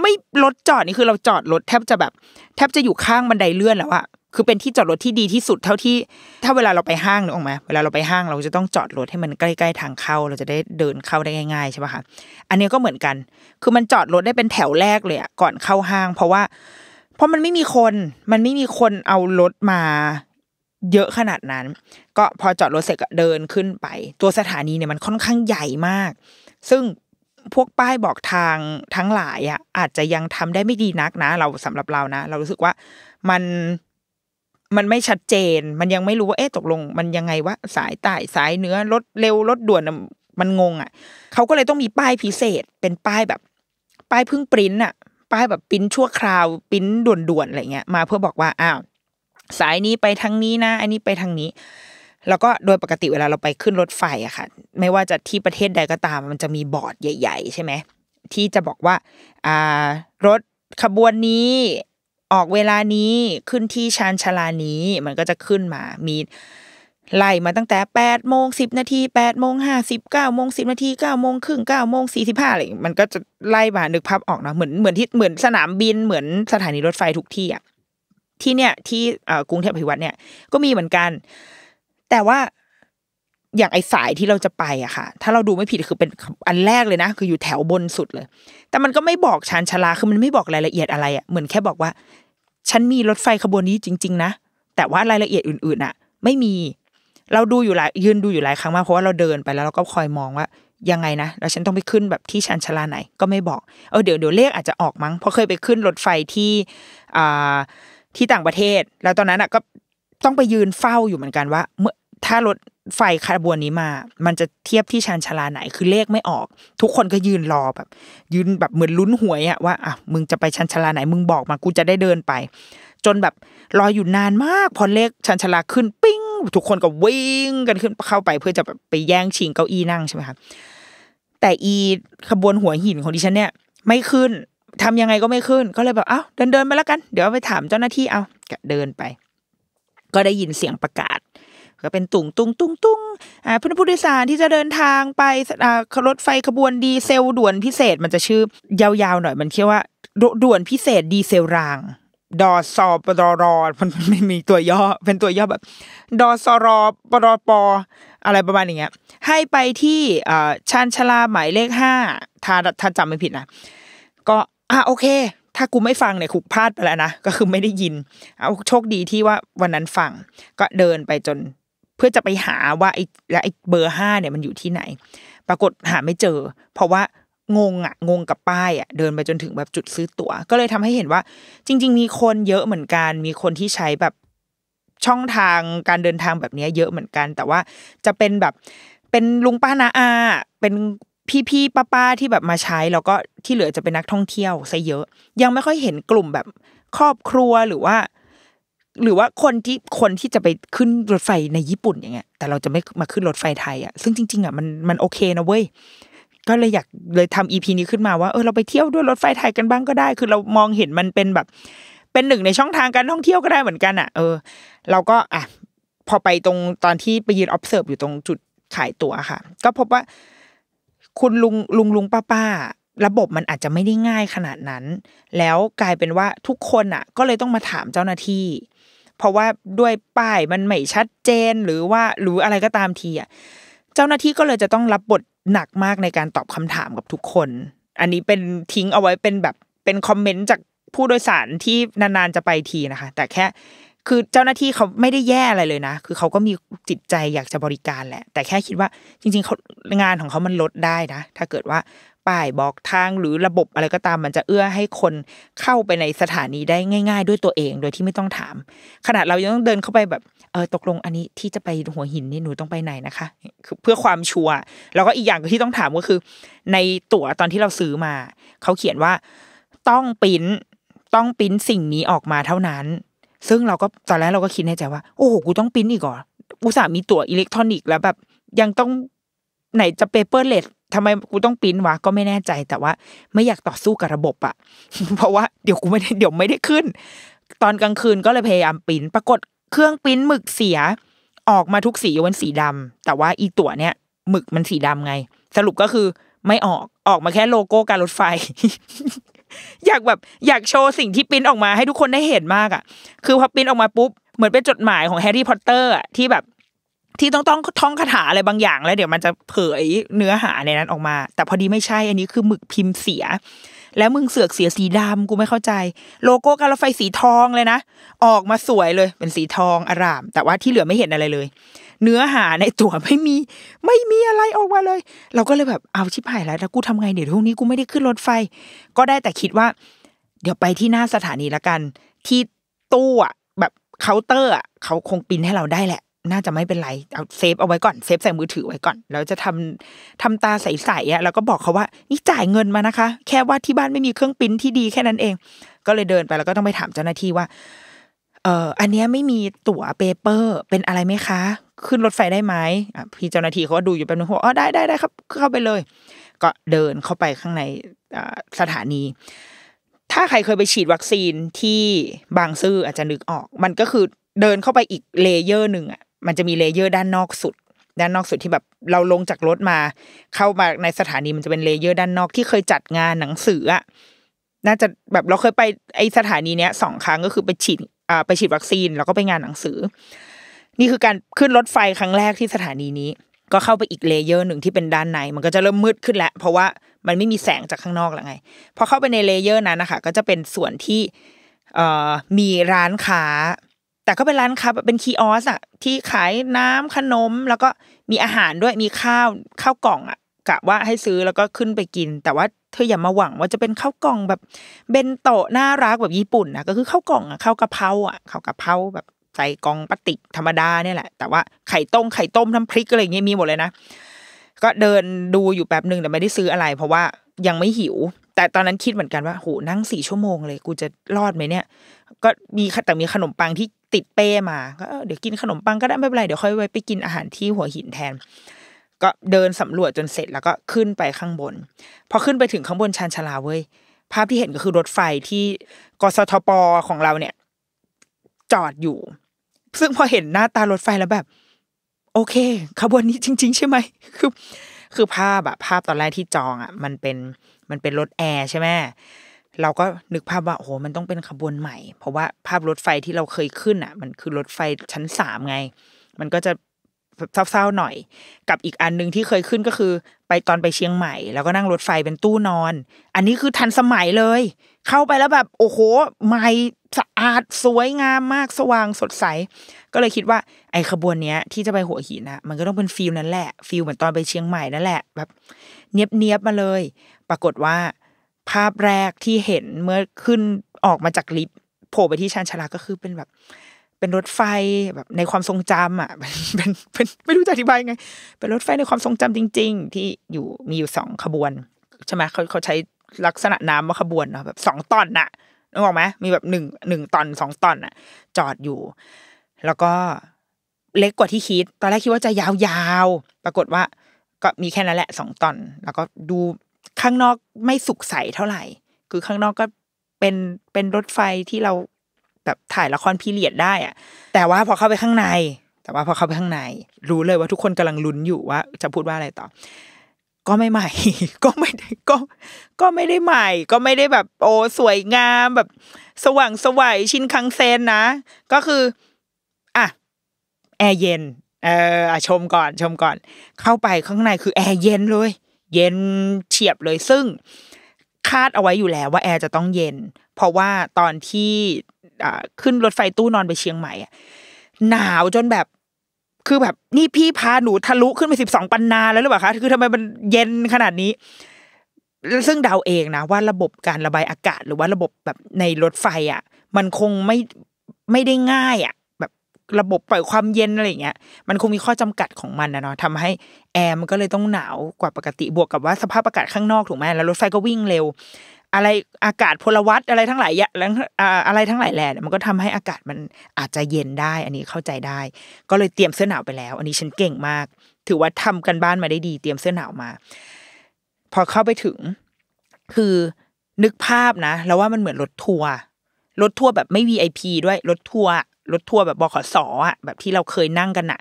A: ไม่รถจอดนี่คือเราจอดรถแทบจะแบบแทบจะอยู่ข้างบันไดเลื่อนแล้วอะคือเป็นที่จอดรถที่ดีที่สุดเท่าที่ ถ้าเวลาเราไปห้างนรกออกไหมเวลาเราไปห้างเราจะต้องจอดรถให้มันใกล้ๆทางเข้า เราจะได้เดินเข้าได้ง่ายๆใช่ป่ะคะอันนี้ก็เหมือนกัน คือมันจอดรถได้เป็นแถวแรกเลยอะก่อนเข้าห้าง เพราะว่าราะมันไม่มีคน มันไม่มีคนเอารถมาเยอะขนาดนั้น ก็พอจอดรถเสร็จก็เดินขึ้นไป ตัวสถานีเนี่ยมันค่อนข้างใหญ่มาก ซึ่งพวกป้ายบอกทางทั้งหลายอ่ะอาจจะยังทำได้ไม่ดีนักนะ เราสำหรับเรานะเรารู้สึกว่ามันมันไม่ชัดเจน มันยังไม่รู้ว่าเอ๊ะตกลง มันยังไงวะสายใต้สายเนื้อรถเร็วรถด่วน มันงงอ่ะเขาก็เลยต้องมีป้ายพิเศษเป็นป้ายแบบ ป้ายพึ่งปริ้นอ่ะป้ายแบบปิ้นชั่วคราวปิ้นด่วนๆอะไรเงี้ยมา เพื่อบอกว่าอ้าวสายนี้ไปทางนี้นะ อันนี้ไปทางนี้ แล้วก็โดยปกติเวลาเราไปขึ้นรถไฟอะค่ะไม่ว่าจะที่ประเทศใดก็ตาม มันจะมีบอร์ดใหญ่ ๆใช่ไหมที่จะบอกว่า อ่า รถขบวนนี้ออกเวลานี้ขึ้นที่ชานชาลานี้ มันก็จะขึ้นมา มีไล่มาตั้งแต่แปดโมงสิบนาทีแปดโมงห้าสิบเก้าโมงสิบนาทีเก้าโมงครึ่งเก้าโมงสี่สิบห้าอะไรมันก็จะไล่มานึกภาพออกเนาะเหมือนเหมือนที่เหมือนสนามบินเหมือนสถานีรถไฟทุกที่อ่ะที่เนี่ยที่กรุงเทพพภิวัตเนี่ย ก็มีเหมือนกัน แต่ว่าอย่างไอสายที่เราจะไปอะค่ะถ้าเราดูไม่ผิดคือเป็นอันแรกเลยนะคืออยู่แถวบนสุดเลย แต่มันก็ไม่บอกชานชลาคือมันไม่บอกรายละเอียด อะไรอะเหมือนแค่บอกว่า ฉันมีรถไฟขบวนนี้จริง ๆ นะ แต่ว่ารายละเอียดอื่นๆอะไม่มีเราดูอยู่หลายยืนดูอยู่หลายครั้งมากเพราะว่าเราเดินไปแล้วเราก็คอยมองว่ายังไงนะแล้วฉันต้องไปขึ้นแบบที่ชันชลาไหน ก็ไม่บอกเออเดี๋ยวเดี๋ยวเลขอาจจะออกมั้งเพราะเคยไปขึ้นรถไฟที่อ่าที่ต่างประเทศ แล้วตอนนั้นอ่ะก็ต้องไปยืนเฝ้าอยู่เหมือนกันว่าเมื่อถ้ารถไฟขบวนนี้มา มันจะเทียบที่ชันชลาไหนคือเลขไม่ออก ทุกคนก็ยืนรอแบบ ยืนแบบเหมือนลุ้นหวยอะว่าอ่ะมึงจะไปชันชลาไหน มึงบอกมากูจะได้เดินไป จนแบบรออยู่นานมากพอเลขชันชลาขึ้นปิ้งทุกคนก็วิ่งกันขึ้นเข้าไปเพื่อจะไปแย่งชิงเก้าอี้นั่งใช่ไหมคะแต่อีขบวนหัวหินของดิฉันเนี่ย ไม่ขึ้นทำยังไงก็ไม่ขึ้นก็เลยแบบ เอ้าเดินเดินไปแล้วกัน เดี๋ยวไปถามเจ้าหน้าที่เอาเดินไป ก็ได้ยินเสียงประกาศก็เป็นตุงตุงตุงตุงอ่าพนผู้โดยสารที่จะเดินทางไปอ่ารถไฟขบวนดีเซลด่วนพิเศษมันจะชื่อยาวๆหน่อยมันเรียกว่าด่วนพิเศษดีเซลรางดอสอปรอรอมันไม่มีตัวย่อเป็นตัวย่อแบบดอสอรอปรอปออะไรประมาณอย่างเงี้ย ให้ไปที่ชานชลาหมายเลขห้าถ้าถ้าจำไม่ผิดนะก็อ่ะโอเค ถ้ากูไม่ฟังเนี่ยกูพลาดไปแล้วนะก็คือไม่ได้ยินเอาโชคดีที่ว่าวันนั้นฟังก็เดินไปจนเพื่อจะไปหาว่าไอ้และไอ้เบอร์ห้าเนี่ยมันอยู่ที่ไหน ปรากฏหาไม่เจอ เพราะว่างงอะงงกับป้ายอะเดินไปจนถึงแบบจุดซื้อตั๋วก็เลยทำให้เห็นว่าจริง ๆ มีคนเยอะเหมือนกัน มีคนที่ใช้แบบช่องทางการเดินทางแบบนี้เยอะเหมือนกัน แต่ว่าจะเป็นแบบเป็นลุงป้านาอา เป็นพี่ๆป้าๆที่แบบมาใช้ แล้วก็ที่เหลือจะเป็นนักท่องเที่ยวซะเยอะ ยังไม่ค่อยเห็นกลุ่มแบบครอบครัวหรือว่าหรือว่าคนที่คนที่จะไปขึ้นรถไฟในญี่ปุ่นอย่างเงี้ยแต่เราจะไม่มาขึ้นรถไฟไทยอ่ะ ซึ่งจริงๆอ่ะมันมันโอเคนะเว้ยก็เลยอยากเลยทำอีพีนี้ขึ้นมาว่าเออเราไปเที่ยวด้วยรถไฟไทยกันบ้างก็ได้ คือเรามองเห็นมันเป็นแบบ เป็นหนึ่งในช่องทางการท่องเที่ยวก็ได้เหมือนกันอ่ะ เออเราก็อ่ะพอไปตรงตอนที่ไปยืน observe อยู่ตรงจุดขายตั๋วค่ะ ก็พบว่า คุณลุงลุงลุงป้าป้า ระบบมันอาจจะไม่ได้ง่ายขนาดนั้น แล้วกลายเป็นว่าทุกคนอ่ะ ก็เลยต้องมาถามเจ้าหน้าที่ เพราะว่าด้วยป้ายมันไม่ชัดเจนหรือว่า หรืออะไรก็ตามทีอ่ะเจ้าหน้าที่ก็เลยจะต้องรับบทหนักมากในการตอบคำถามกับทุกคน อันนี้เป็นทิ้งเอาไว้เป็นแบบเป็นคอมเมนต์จากผู้โดยสารที่นานๆจะไปทีนะคะ แต่แค่คือเจ้าหน้าที่เขาไม่ได้แย่อะไรเลยนะคือเขาก็มีจิตใจอยากจะบริการแหละ แต่แค่คิดว่าจริงๆเขางานของเขามันลดได้นะ ถ้าเกิดว่าป้ายบอกทางหรือระบบอะไรก็ตามมันจะเอื้อให้คนเข้าไปในสถานีได้ง่าย ๆ ด้วยตัวเอง โดยที่ไม่ต้องถาม ขนาดเรายังต้องเดินเข้าไปแบบเออตกลงอันนี้ที่จะไปหัวหินนี่หนูต้องไปไหนนะคะคือเพื่อความชัวร์แล้วก็อีกอย่างที่ต้องถามก็คือ ในตั๋วตอนที่เราซื้อมาเขาเขียนว่าต้องปิ้นต้องปิ้นสิ่งนี้ออกมาเท่านั้น ซึ่งเราก็ตอนแรกเราก็คิดในใจว่าโอ้โหกูต้องปิ้นอีกเหรออุตส่าห์มีตั๋วอิเล็กทรอนิกส์แล้วแบบยังต้องไหนจะเปเปอร์เลสทำไมกูต้องปิ้นวะ ก็ไม่แน่ใจ แต่ว่าไม่อยากต่อสู้กับระบบอะเพราะว่าเดี๋ยวกูไม่ได้เดี๋ยวไม่ได้ขึ้น ตอนกลางคืนก็เลยพยายามปิ้น ปรากฏเครื่องปิ้นหมึกเสีย ออกมาทุกสียกเว้นสีดำ แต่ว่าอีตั๋วเนี้ยหมึกมันสีดำไง สรุปก็คือไม่ออกออกมาแค่โลโก้การรถไฟ อยากแบบอยากโชว์สิ่งที่ปิ้นออกมาให้ทุกคนได้เห็นมากอ่ะ คือพอปิ้นออกมาปุ๊บเหมือนเป็นจดหมายของแฮร์รี่พอตเตอร์อะที่แบบที่ต้องต้องท่องคาถาอะไรบางอย่างแล้วเดี๋ยวมันจะเผยเนื้อหาในนั้นออกมา แต่พอดีไม่ใช่อันนี้คือหมึกพิมพ์เสีย แล้วมึงเสือกเสียสีดำกูไม่เข้าใจ โลโก้การรถไฟสีทองเลยนะ ออกมาสวยเลย เป็นสีทองอาราม แต่ว่าที่เหลือไม่เห็นอะไรเลย เนื้อหาในตั๋วไม่มีไม่มีอะไรออกมาเลย เราก็เลยแบบเอาชิบหายแล้วแล้วกูทำไงเดี๋ยวพรุ่งนี้กูไม่ได้ขึ้นรถไฟ ก็ได้แต่คิดว่า เดี๋ยวไปที่หน้าสถานีละกัน ที่ตู้อะแบบเคาน์เตอร์อะเขาคงปินให้เราได้แหละน่าจะไม่เป็นไร เอาเซฟเอาไว้ก่อนเซฟใส่มือถือไว้ก่อน แล้วจะทำทำตาใสๆอ่ะ แล้วก็บอกเขาว่า นี่จ่ายเงินมานะคะ แค่ว่าที่บ้านไม่มีเครื่องปิ้นที่ดี แค่นั้นเอง ก็เลยเดินไป แล้วก็ต้องไปถามเจ้าหน้าที่ว่าเอออันนี้ไม่มีตั๋วเปเปอร์ เป็นอะไรไหมคะ ขึ้นรถไฟได้ไหมพี่เจ้าหน้าที่เขาก็ดูอยู่แป๊บนึงเขาอ๋อได้ได้ได้ครับ เข้าไปเลย ก็เดินเข้าไปข้างในสถานี ถ้าใครเคยไปฉีดวัคซีนที่บางซื่ออาจจะนึกออก มันก็คือเดินเข้าไปอีกเลเยอร์หนึ่งอะมันจะมีเลเยอร์ด้านนอกสุด ด้านนอกสุดที่แบบเราลงจากรถมาเข้ามาในสถานีมันจะเป็นเลเยอร์ด้านนอกที่เคยจัดงานหนังสืออะน่าจะแบบเราเคยไปไอสถานีเนี้ยสองครั้งก็คือไปฉีด อ่าไปฉีดวัคซีน แล้วก็ไปงานหนังสือ นี่คือการขึ้นรถไฟครั้งแรกที่สถานีนี้ ก็เข้าไปอีกเลเยอร์หนึ่งที่เป็นด้านในมันก็จะเริ่มมืดขึ้นแล้วเพราะว่ามันไม่มีแสงจากข้างนอกแล้วไง พอเข้าไปในเลเยอร์นั้นนะคะก็จะเป็นส่วนที่อ่มีร้านค้าแต่ก็เป็นร้านค้าเป็นคีออสอ่ะที่ขายน้ำขนมแล้วก็มีอาหารด้วยมีข้าวข้าวกล่องอ่ะกะว่าให้ซื้อแล้วก็ขึ้นไปกิน แต่ว่าเธออย่ามาหวัง ว่าจะเป็นข้าวกล่องแบบเบนโตะน่ารักแบบญี่ปุ่นนะก็คือข้าวกล่องอ่ะข้าวกะเพราอ่ะข้าวกะเพราแบบใส่กล่องปติกธรรมดาเนี่ยแหละ แต่ว่าไข่ต้มไข่ต้มน้ำพริกอะไรเงี้ยมีหมดเลยนะก็เดินดูอยู่แป๊บหนึ่งแต่ไม่ได้ซื้ออะไร เพราะว่ายังไม่หิวแต่ตอนนั้นคิดเหมือนกันว่าโหนั่งสี่ชั่วโมงเลย กูจะรอดไหมเนี่ย ก็มีแต่มีขนมปังที่ติดเป้มาก็เดี๋ยวกินขนมปังก็ได้ไม่เป็นไร เดี๋ยวค่อยไปกินอาหารที่หัวหินแทนก็เดินสำรวจจนเสร็จแล้วก็ขึ้นไปข้างบนพอขึ้นไปถึงข้างบนชานชาลาเว้ยภาพที่เห็นก็คือรถไฟที่กสทปของเราเนี่ย จอดอยู่ ซึ่งพอเห็นหน้าตารถไฟแล้วแบบ โอเค ขบวนนี้จริง ๆใช่ไหมคือ คือภาพอะภาพตอนแรกที่จองอะมันเป็นมันเป็นรถแอร์ใช่ไหมเราก็นึกภาพว่าโอ้โห มันต้องเป็นขบวนใหม่ เพราะว่าภาพรถไฟที่เราเคยขึ้นอ่ะ มันคือรถไฟชั้นสามไง มันก็จะเศร้าๆหน่อย กับอีกอันหนึ่งที่เคยขึ้นก็คือไปตอนไปเชียงใหม่ แล้วก็นั่งรถไฟเป็นตู้นอน อันนี้คือทันสมัยเลย เข้าไปแล้วแบบโอ้โหใหม่สะอาดสวยงามมากสว่างสดใส ก็เลยคิดว่าไอขบวนเนี้ยที่จะไปหัวหินอะมันก็ต้องเป็นฟิลนั้นแหละฟิลเหมือนตอนไปเชียงใหม่นั่นแหละแบบเนียบเนียบมาเลยปรากฏว่าภาพแรกที่เห็นเมื่อขึ้นออกมาจากลิฟต์โผล่ไปที่ชานชาลา ก็คือเป็นแบบ เป็นรถไฟแบบในความทรงจำอ่ะ เป็นเป็นไม่รู้จะอธิบายไง เป็นรถไฟในความทรงจำจริง ๆ ที่อยู่มีอยู่สองขบวน ใช่ไหมเขาเขาใช้ลักษณะน้ำมาขบวนเนาะแบบสองตอนน่ะนึกออกไหมมีแบบหนึ่งหนึ่งตอนสองตอนน่ะ จอดอยู่ แล้วก็เล็กกว่าที่คิด ตอนแรกคิดว่าจะยาวๆ ปรากฏว่า ก็มีแค่นั้นแหละสองตอนแล้วก็ดูข้างนอกไม่สุกใสเท่าไหร่ คือข้างนอกก็เป็นเป็นรถไฟที่เราแบบถ่ายละครพีเรียดได้อะแต่ว่าพอเข้าไปข้างใน แต่ว่าพอเข้าไปข้างใน รู้เลยว่าทุกคนกำลังลุ้นอยู่ว่า จะพูดว่าอะไรต่อ ก็ไม่ใหม่ ก็ไม่ได้ ก็ก็ไม่ได้ใหม่ ก็ไม่ได้แบบ โอ้สวยงามแบบสว่างสวัยชินคังเซนนะ ก็คืออ่ะแอร์เย็นเออชมก่อน ชมก่อน เข้าไปข้างในคือแอร์เย็นเลยเย็นเฉียบเลยซึ่งคาดเอาไว้อยู่แล้วว่าแอร์จะต้องเย็น เพราะว่าตอนที่ขึ้นรถไฟตู้นอนไปเชียงใหม่หนาวจนแบบคือแบบ นี่พี่พาหนูทะลุขึ้นไปสิบสองปันนา แล้วหรือเปล่าคะคือทำไมมันเย็นขนาดนี้ ซึ่งเดาเองนะว่าระบบการระบายอากาศ หรือว่าระบบแบบในรถไฟอ่ะ มันคงไม่ไม่ได้ง่ายอ่ะระบบปล่อยความเย็นอะไรเงี้ยมันคงมีข้อจำกัดของมันนะเนาะทำให้แอร์มันก็เลยต้องหนาวกว่าปกติบวกกับว่าสภาพอากาศข้างนอกถูกไหมแล้วรถไฟก็วิ่งเร็ว อะไรอากาศพลวัตอะไรทั้งหลายอย่อะไรทั้งหลายแหล่มันก็ทำให้อากาศมันอาจจะเย็นได้ อันนี้เข้าใจได้ ก็เลยเตรียมเสื้อหนาวไปแล้วอันนี้ฉันเก่งมาก ถือว่าทำกันบ้านมาได้ดี เตรียมเสื้อหนาวมา พอเข้าไปถึงคือนึกภาพนะ แล้วว่ามันเหมือนรถทัวร์รถทัวร์แบบไม่ VIP ด้วยรถทัวร์รถทัวร์แบบบขสอ่ะแบบที่เราเคยนั่งกันอะ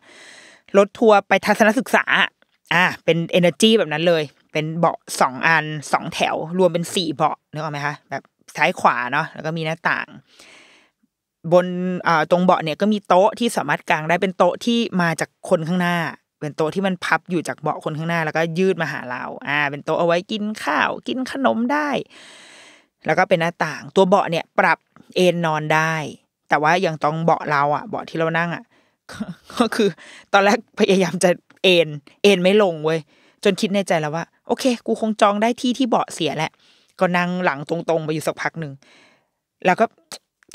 A: รถทัวร์ไปทัศนศึกษา อ่ะเป็นเเอนอร์จีแบบนั้นเลย เป็นเบาะสองอันสองแถวรวมเป็นสี่เบาะนึกออกไหมคะแบบซ้ายขวาเนาะแล้วก็มีหน้าต่าง บนอ่าตรงเบาะเนี่ยก็มีโต๊ะที่สามารถกางได้เป็นโต๊ะที่มาจากคนข้างหน้า เป็นโต๊ะที่มันพับอยู่จากเบาะคนข้างหน้า แล้วก็ยืดมาหาเรา อ่า เป็นโต๊ะเอาไว้กินข้าวกินขนมได้ แล้วก็เป็นหน้าต่าง ตัวเบาะเนี่ยปรับเอนนอนได้แต่ว่าอย่างต้องเบาะเราอะเบาะที่เรานั่งอะก็คือ ตอนแรกพยายามจะเอนเอนไม่ลงเว้ยจนคิดในใจแล้วว่า โอเค กูคงจองได้ที่ที่เบาะเสียแหละก็นั่งหลังตรงๆไปอยู่สักพักหนึ่งแล้วก็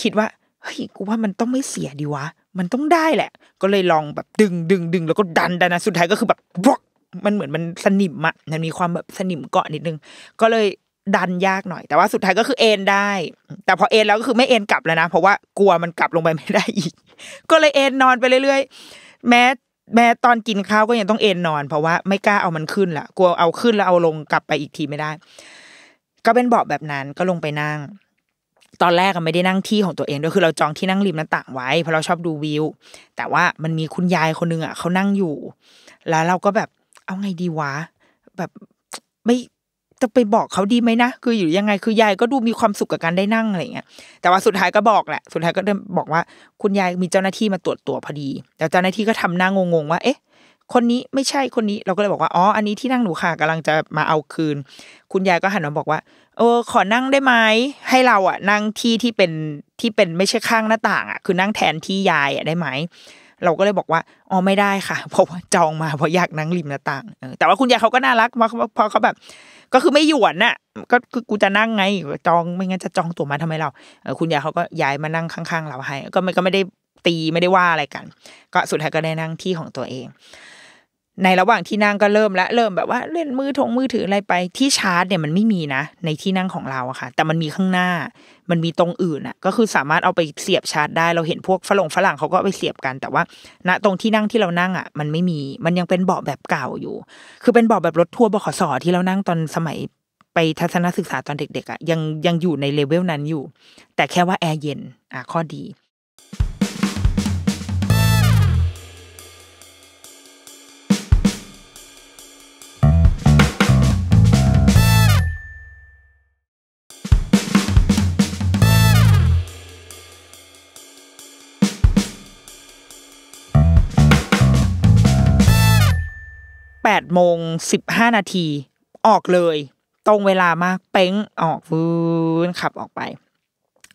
A: คิดว่าเฮ้ยกูว่ามันต้องไม่เสียดีวะ มันต้องได้แหละ ก็เลยลองแบบดึงดึงดึงแล้วก็ดันดันนะ สุดท้ายก็คือแบบบล็อกมันเหมือนมันสนิมอะมันมีความแบบสนิมเกาะนิดนึง ก็เลยดันยากหน่อยแต่ว่าสุดท้ายก็คือเอ็นได้ แต่พอเอ็นแล้วก็คือไม่เอ็นกลับแล้วนะ เพราะว่ากลัวมันกลับลงไปไม่ได้อีก ก็เลยเอ็นนอนไปเรื่อยๆแม้แม้ตอนกินข้าวก็ยังต้องเอ็นนอน เพราะว่าไม่กล้าเอามันขึ้นละกลัวเอาขึ้นแล้วเอาลงกลับไปอีกทีไม่ได้ ก็เป็นเบาะแบบนั้นก็ลงไปนั่ง ตอนแรกก็ไม่ได้นั่งที่ของตัวเองด้วยคือเราจองที่นั่งริมหน้าต่างไว้เพราะเราชอบดูวิว แต่ว่ามันมีคุณยายคนนึงอ่ะเขานั่งอยู่ แล้วเราก็แบบเอาไงดีวะแบบไม่จะไปบอกเขาดีไหมนะ คืออยู่ยังไง คือยายก็ดูมีความสุขกับการได้นั่งอะไรเงี้ย แต่ว่าสุดท้ายก็บอกแหละ สุดท้ายก็เิบอกว่าคุณยายมีเจ้าหน้าที่มาตรวจตัวพอดี แต่เจ้าหน้าที่ก็ทำหน้างงๆ ว่า เอ๊ะ คนนี้ไม่ใช่คนนี้ เราก็เลยบอกว่า อ๋อ อันนี้ที่นั่งหนูค่ะกำลังจะมาเอาคืน คุณยายก็หันมาบอกว่า เออ ขอนั่งได้ไหมให้เราอ่ะ นั่งที่ที่เป็นที่เป็นไม่ใช่ข้างหน้าต่างอ่ะคือนั่งแทนที่ยายอ่ะได้ไหม เราก็เลยบอกว่า อ๋อ ไม่ได้ค่ะ เพราะว่าจองมาเพราะอยากนั่งริมหน้าต่างแต่ว่าคุณยายเขาก็น่ารักมาเพราะเขาแบบก็คือไม่หยวนน่ะ ก็คือกูจะนั่งไง จองไม่งั้นจะจองตั๋วมาทำไมเราเอคุณยายเขาก็ย้ายมานั่งข้าง ๆ เราให้ ก็ไม่ก็ไม่ได้ตีไม่ได้ว่าอะไรกัน ก็สุดท้ายก็ได้นั่งที่ของตัวเองในระหว่างที่นั่งก็เริ่มและเริ่มแบบว่าเล่นมือถงมือถืออะไรไปที่ชาร์จเนี่ยมันไม่มีนะ ในที่นั่งของเราอะค่ะ แต่มันมีข้างหน้า มันมีตรงอื่นอะก็คือสามารถเอาไปเสียบชาร์จได้ เราเห็นพวกฝรั่งฝรั่งเขาก็ไปเสียบกัน แต่ว่าณตรงที่นั่งที่เรานั่งอะมันไม่มีมันยังเป็นเบาะแบบเก่าอยู่ คือเป็นเบาะแบบรถทัวร์บขสที่เรานั่งตอนสมัยไปทัศนศึกษาตอนเด็กๆอะยังยังอยู่ในเลเวลนั้นอยู่ แต่แค่ว่าแอร์เย็นอ่ะข้อดีแปดโมงสิบห้านาทีออกเลย ตรงเวลามาก เป้ง ออกฟืนขับออกไป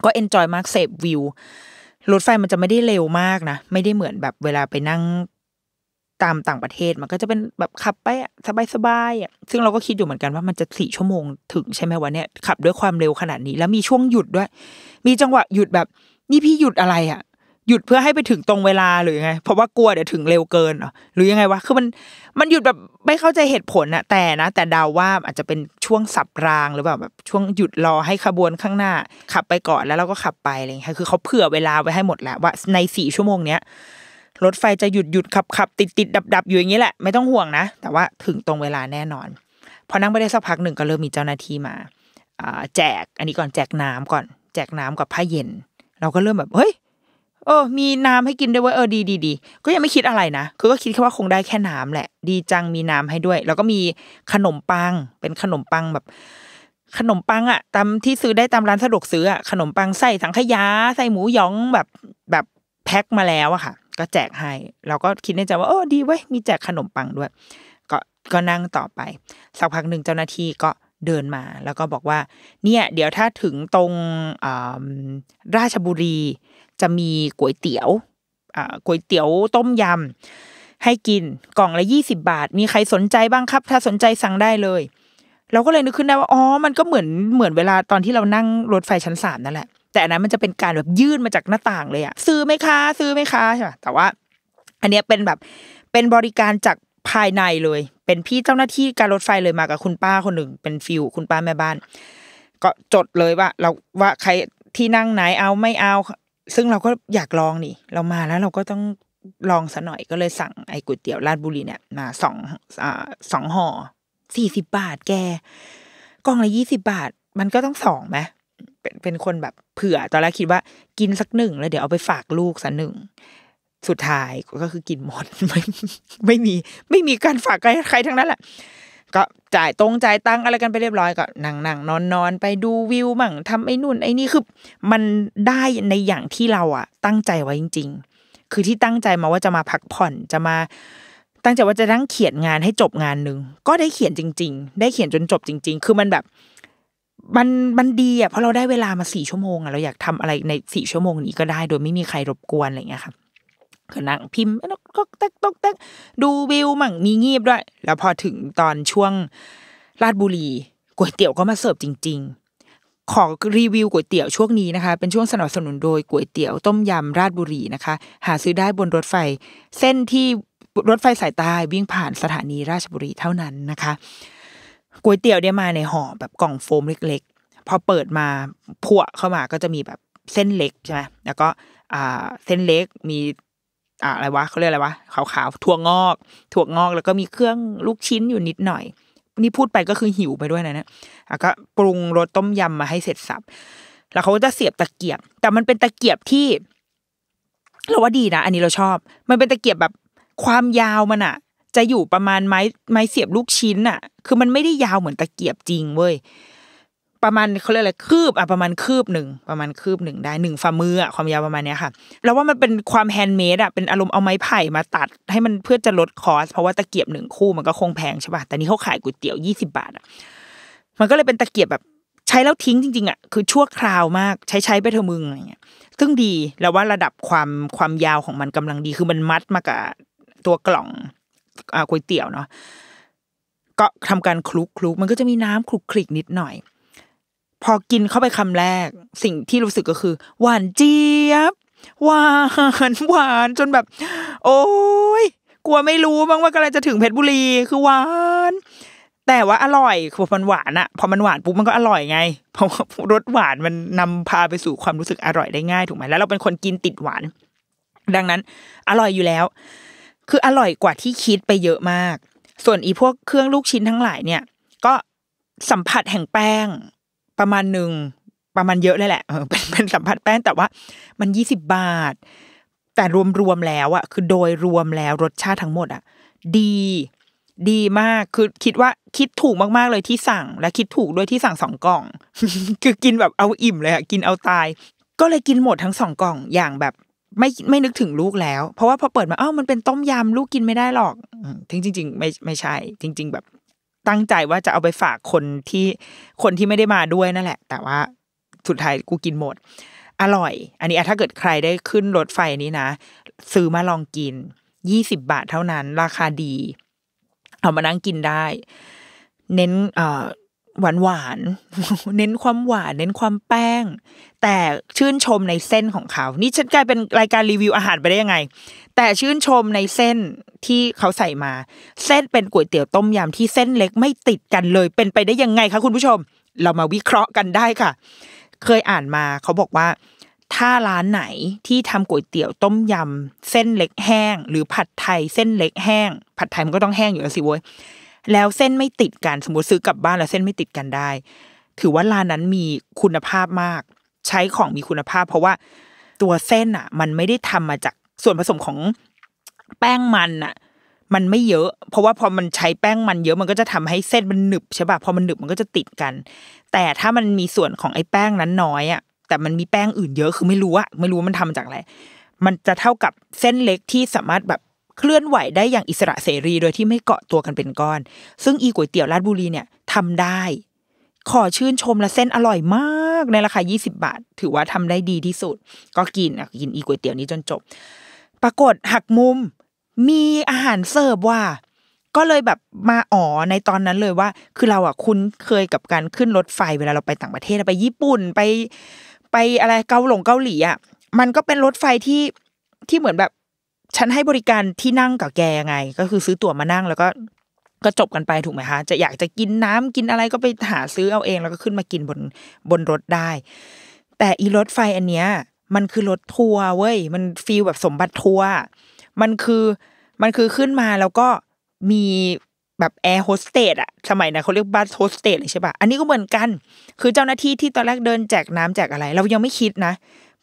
A: ก็เอนจอยมากเสพวิวรถไฟมันจะไม่ได้เร็วมากนะ ไม่ได้เหมือนแบบเวลาไปนั่งตามต่างประเทศมันก็จะเป็นแบบขับไปสบายสบายอ่ะซึ่งเราก็คิดอยู่เหมือนกันว่ามันจะสี่ชั่วโมงถึงใช่ไหมวันเนี้ยขับด้วยความเร็วขนาดนี้แล้วมีช่วงหยุดด้วย มีจังหวะหยุดแบบนี่พี่หยุดอะไรอ่ะหยุดเพื่อให้ไปถึงตรงเวลาหรือยังไง เพราะว่ากลัวเดี๋ยวถึงเร็วเกินหรือยังไงวะ คือมันมันหยุดแบบไม่เข้าใจเหตุผลนะแต่นะแต่เดาวว่าอาจจะเป็นช่วงสับรางหรือแบบแบบ ช่วงหยุดรอให้ขบวนข้างหน้าขับไปก่อนแล้วเราก็ขับไปอะไรเงี้ยคือเขาเผื่อเวลาไว้ให้หมดแล้วว่าในสี่ชั่วโมงเนี้ยรถไฟจะหยุดหยุดขับขับติดติดดับดับอยู่อย่างนี้แหละไม่ต้องห่วงนะ แต่ว่าถึงตรงเวลาแน่นอน พอนั่งไปได้สักพักหนึ่งก็เริ่มมีเจ้าหน้าที่มาแจกอันนี้ก่อนแจกน้ำก่อนแจกน้ำกับผ้าเย็นเราก็เริ่มแบบเฮ้ยเออมีน้ำให้กินด้วยเว้ยเออ ดีดีดี ก็ยังไม่คิดอะไรนะ คือก็คิดแค่ว่าคงได้แค่น้ำแหละ ดีจังมีน้ำให้ด้วย แล้วก็มีขนมปัง เป็นขนมปังแบบ ขนมปังอะตามที่ซื้อได้ตามร้านสะดวกซื้ออะขนมปังใส่สังขยาใส่หมูยองแบบแบบแพ็คมาแล้วอะค่ะ ก็แจกให้เราก็คิดในใจว่าเออดีเว้ยมีแจกขนมปังด้วย ก็ก็นั่งต่อไป สักพักหนึ่งเจ้าหน้าที่ก็เดินมา แล้วก็บอกว่า เนี่ย เดี๋ยวถ้าถึงตรงราชบุรีจะมีก๋วยเตี๋ยวก๋วยเตี๋ยวต้มยำให้กินกล่องละยี่สิบาท มีใครสนใจบ้างครับ ถ้าสนใจสั่งได้เลยเราก็เลยนึกขึ้นได้ว่าอ๋อมันก็เหมือนเหมือนเวลาตอนที่เรานั่งรถไฟชั้นสามนั่นแหละแต่อันนั้นมันจะเป็นการแบบยื่นมาจากหน้าต่างเลยอะซื้อไหมคะซื้อไหมคะใช่ป่ะ แต่ว่า อันเนี้ยเป็นแบบเป็นบริการจากภายในเลย เป็นพี่เจ้าหน้าที่การรถไฟเลยมากับคุณป้าคนหนึ่งเป็นฟิว คุณป้าแม่บ้าน ก็จดเลยว่าเราว่าใครที่นั่งไหนเอาไม่เอาซึ่งเราก็อยากลองนี่ เรามาแล้วเราก็ต้องลองซะหน่อยก็เลยสั่งไอ้ก๋วยเตี๋ยวราดบุรีเนี่ยมาสองอ่าสองห่อสี่สิบบาทแกกล่องละยี่สิบาท มันก็ต้องสองไหมเป็นเป็นคนแบบเผื่อ ตอนแรกคิดว่ากินสักหนึ่งแล้วเดี๋ยวเอาไปฝากลูกสักหนึ่งสุดท้ายก็คือกินหมดไม่ ไม่มี ไม่มีการฝากใครใครทั้งนั้นแหละก็จ่ายตรงจ่ายตังอะไรกันไปเรียบร้อยก็นั่งนั่งนอนนอนไปดูวิวมั่งทำไอ้นู่น ไอ้นี่คือมันได้ในอย่างที่เราอะตั้งใจไว้จริง ๆ คือที่ตั้งใจมาว่าจะมาพักผ่อนจะมาตั้งใจว่าจะนั่งเขียนงานให้จบงานหนึ่ง ก็ได้เขียนจริง ๆ ได้เขียนจนจบจริง ๆ คือมันแบบมันมันดีอ่ะเพราะเราได้เวลามาสี่ชั่วโมงอ่ะเราอยากทำอะไรในสี่ชั่วโมงนี้ก็ได้ โดยไม่มีใครรบกวนอะไรเงี้ยค่ะก็นั่งพิมพ์แล้วก็ตักตกตักดูวิวมั่ง มีงีบด้วย แล้วพอถึงตอนช่วงลาดบุรีก๋วยเตี๋ยวก็มาเสิร์ฟจริง ๆ ขอรีวิวก๋วยเตี๋ยวช่วงนี้นะคะ เป็นช่วงสนับสนุนโดยก๋วยเตี๋ยวต้มยำราดบุรีนะคะ หาซื้อได้บนรถไฟ เส้นที่รถไฟสายใต้วิ่งผ่านสถานีราชบุรีเท่านั้นนะคะ ก๋วยเตี๋ยวเดี๋ยมาในห่อแบบกล่องโฟมเล็ก ๆ พอเปิดมาพววเข้ามาก็จะมีแบบเส้นเล็กใช่ไหมแล้วก็เส้นเล็กมีอะไรวะเขาเรียกอะไรวะขาวขาวถั่วงอก ถั่วงอก แล้วก็มีเครื่องลูกชิ้นอยู่นิดหน่อยนี่พูดไปก็คือหิวไปด้วยนะเนี่ยแล้วก็ปรุงรสต้มยำมาให้เสร็จสับแล้วเขาจะเสียบตะเกียบ แต่มันเป็นตะเกียบที่ เราว่าดีนะอันนี้เราชอบ มันเป็นตะเกียบแบบความยาวมันอะจะอยู่ประมาณไม้ไม้เสียบลูกชิ้นอะคือมันไม่ได้ยาวเหมือนตะเกียบจริงเว้ยประมาณเขาเรียกอะไรคืบอ่ะประมาณคืบหนึ่งประมาณคืบหนึ่งได้หนึ่งฝ่ามืออ่ะความยาวประมาณเนี้ยค่ะแล้วว่ามันเป็นความแฮนด์เมดอ่ะเป็นอารมณ์เอาไม้ไผ่มาตัดให้มันเพื่อจะลดคอสเพราะว่าตะเกียบหนึ่งคู่มันก็คงแพงใช่ป่ะแต่นี่เขาขายก๋วยเตี๋ยวยี่สิบาทอ่ะมันก็เลยเป็นตะเกียบแบบใช้แล้วทิ้งจริงๆ อ่ะคือชั่วคราวมากใช้ใช้ไปเถอะมึงอะไรเงี้ย ซึ่งดีแล้วว่าระดับความความยาวของมันกำลังดีคือมันมัดมากับตัวกล่องอ่าก๋วยเตี๋ยวเนาะก็ทำการคลุกคลุกมันก็จะมีน้ำคลุกคลิกนิดหน่อยพอกินเข้าไปคำแรกสิ่งที่รู้สึกก็คือ หวานเจี๊ยบ หวาน หวาน จนแบบ โอ้ยกลัวไม่รู้บ้างว่ากำลังจะถึงเพชรบุรีคือหวานแต่ว่าอร่อยคือมันหวานอะพอมันหวานปุ๊บมันก็อร่อยไงเพราะว่ารสหวานมันนำพาไปสู่ความรู้สึกอร่อยได้ง่าย ถูกไหมแล้วเราเป็นคนกินติดหวานดังนั้นอร่อยอยู่แล้ว คืออร่อยกว่าที่คิดไปเยอะมาก ส่วนอีพวกเครื่องลูกชิ้นทั้งหลายเนี่ย ก็สัมผัสแห่งแป้งประมาณหนึ่งประมาณเยอะเลยแหละเป็นเป็นสัมผัสแป้งแต่ว่า มันยี่สิบบาท แต่รวมๆแล้วอะคือโดยรวมแล้วรสชาติทั้งหมดอะดี ดีมากคือคิดว่าคิดถูกมากๆเลยที่สั่งและคิดถูกด้วยที่สั่งสองกล่องคือกินแบบเอาอิ่มเลยอะกินเอาตาย ก็เลยกินหมดทั้งสองกล่องอย่างแบบ ไม่ไม่นึกถึงลูกแล้ว เพราะว่าพอเปิดมาอ้าวมันเป็นต้มยำลูกกินไม่ได้หรอกจริงจริงไม่ไม่ใช่ จริง ๆ แบบตั้งใจว่าจะเอาไปฝากคนที่คนที่ไม่ได้มาด้วยนั่นแหละ แต่ว่า สุดท้ายกูกินหมด อร่อย อันนี้ถ้าเกิดใครได้ขึ้นรถไฟนี้นะ ซื้อมาลองกินยี่สิบบาทเท่านั้น ราคาดี เอามานั่งกินได้ เน้นเอ่อหวาน หวาน เน้นความหวาน เน้นความแป้ง แต่ชื่นชมในเส้นของเขา นี่ฉันกลายเป็นรายการรีวิวอาหารไปได้ยังไง แต่ชื่นชมในเส้นที่เขาใส่มา เส้นเป็นก๋วยเตี๋ยวต้มยำที่เส้นเล็กไม่ติดกันเลย เป็นไปได้ยังไงคะ คุณผู้ชม เรามาวิเคราะห์กันได้ค่ะ เคยอ่านมาเขาบอกว่าถ้าร้านไหนที่ทำก๋วยเตี๋ยวต้มยำเส้นเล็กแห้ง หรือผัดไทยเส้นเล็กแห้ง ผัดไทยมันก็ต้องแห้งอยู่แล้วสิเว้ยแล้วเส้นไม่ติดกันสมมติซื้อกลับบ้านแล้วเส้นไม่ติดกันได้ถือว่าร้านนั้นมีคุณภาพมาก ใช้ของมีคุณภาพ เพราะว่าตัวเส้นอ่ะ มันไม่ได้ทำมาจากส่วนผสมของแป้งมันอ่ะ มันไม่เยอะ เพราะว่าพอมันใช้แป้งมันเยอะมันก็จะทำให้เส้นมันหนึบใช่ป่ะพอมันหนึบมันก็จะติดกัน แต่ถ้ามันมีส่วนของไอ้แป้งนั้นน้อยอ่ะแต่มันมีแป้งอื่นเยอะคือไม่รู้อะไม่รู้มันทำจากอะไรมันจะเท่ากับเส้นเล็กที่สามารถแบบเคลื่อนไหวได้อย่างอิสระเสรีโดยที่ไม่เกาะตัวกันเป็นก้อน ซึ่งอีก๋วยเตี๋ยวราดบุรีเนี่ยทำได้ ขอชื่นชมและเส้นอร่อยมากในราคา 20 บาท ถือว่าทำได้ดีที่สุด ก็กินกินอีก๋วยเตี๋ยวนี้จนจบ ปรากฏหักมุมมีอาหารเสิร์ฟว่า ก็เลยแบบมาอ๋อในตอนนั้นเลยว่า คือเราอ่ะคุ้นเคยกับการขึ้นรถไฟเวลาเราไปต่างประเทศเราไปญี่ปุ่นไป ไปอะไรเกาหลงเกาหลีอ่ะมันก็เป็นรถไฟที่ที่เหมือนแบบฉันให้บริการที่นั่งกับแกยังไง ก็คือซื้อตั๋วมานั่งแล้วก็ก็จบกันไปถูกไหมคะจะอยากจะกินน้ำกินอะไรก็ไปหาซื้อเอาเอง แล้วก็ขึ้นมากินบนบนรถได้แต่อีรถไฟอันเนี้ยมันคือรถทัวร์เว้ยมันฟีลแบบสมบัติทัวร์มันคือมันคือขึ้นมาแล้วก็มีแบบแอร์โฮสเตสอะสมัยนะเขาเรียกบัสโฮสเตสเลยใช่ปะอันนี้ก็เหมือนกัน คือเจ้าหน้าที่ที่ตอนแรกเดินแจกน้ำแจกอะไร เรายังไม่คิดนะ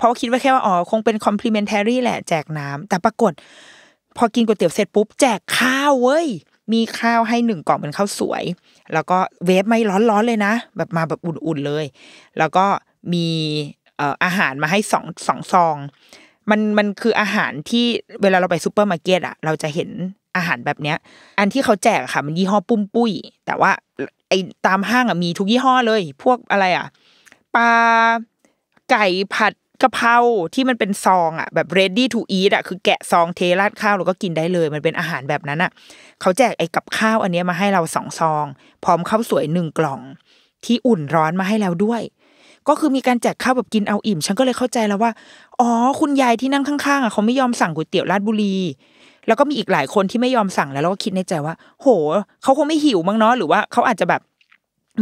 A: พราะคิดว่าแค่ว่า อ๋อ คงเป็นคอมพลีเมนแทรี่แหละแจกน้ำ แต่ปรากฏ พอกินก๋วยเตี๋ยวเสร็จปุ๊บแจกข้าวเว้ย มีข้าวให้หนึ่งกล่องเป็นข้าวสวย แล้วก็เวฟไม่ร้อนๆเลยนะ แบบมาแบบอุ่นๆเลย แล้วก็มีอาหารมาให้สองสองซอง มันมันคืออาหารที่เวลาเราไปซูเปอร์มาร์เก็ตอะเราจะเห็นอาหารแบบเนี้ย อันที่เขาแจกค่ะมันยี่ห้อปุ้มปุ้ย แต่ว่าไอตามห้างอะมีทุกยี่ห้อเลย พวกอะไรอะปลาไก่ผัดกะเพราที่มันเป็นซองอ่ะแบบ ready to eat อ่ะคือแกะซองเทราดข้าวแล้วก็กินได้เลย มันเป็นอาหารแบบนั้นอ่ะ เขาแจกไอ้กับข้าวอันนี้มาให้เราสองซอง พร้อมข้าวสวยหนึ่งกล่อง ที่อุ่นร้อนมาให้แล้วด้วย ก็คือมีการแจกข้าวแบบกินเอาอิ่ม ฉันก็เลยเข้าใจแล้วว่า อ๋อ คุณยายที่นั่งข้างๆอ่ะเขาไม่ยอมสั่งก๋วยเตี๋ยวราดบุรี แล้วก็มีอีกหลายคนที่ไม่ยอมสั่งแล้วเราก็คิดในใจว่า โหเขาคงไม่หิวมั้งเนาะหรือว่าเขาอาจจะแบบ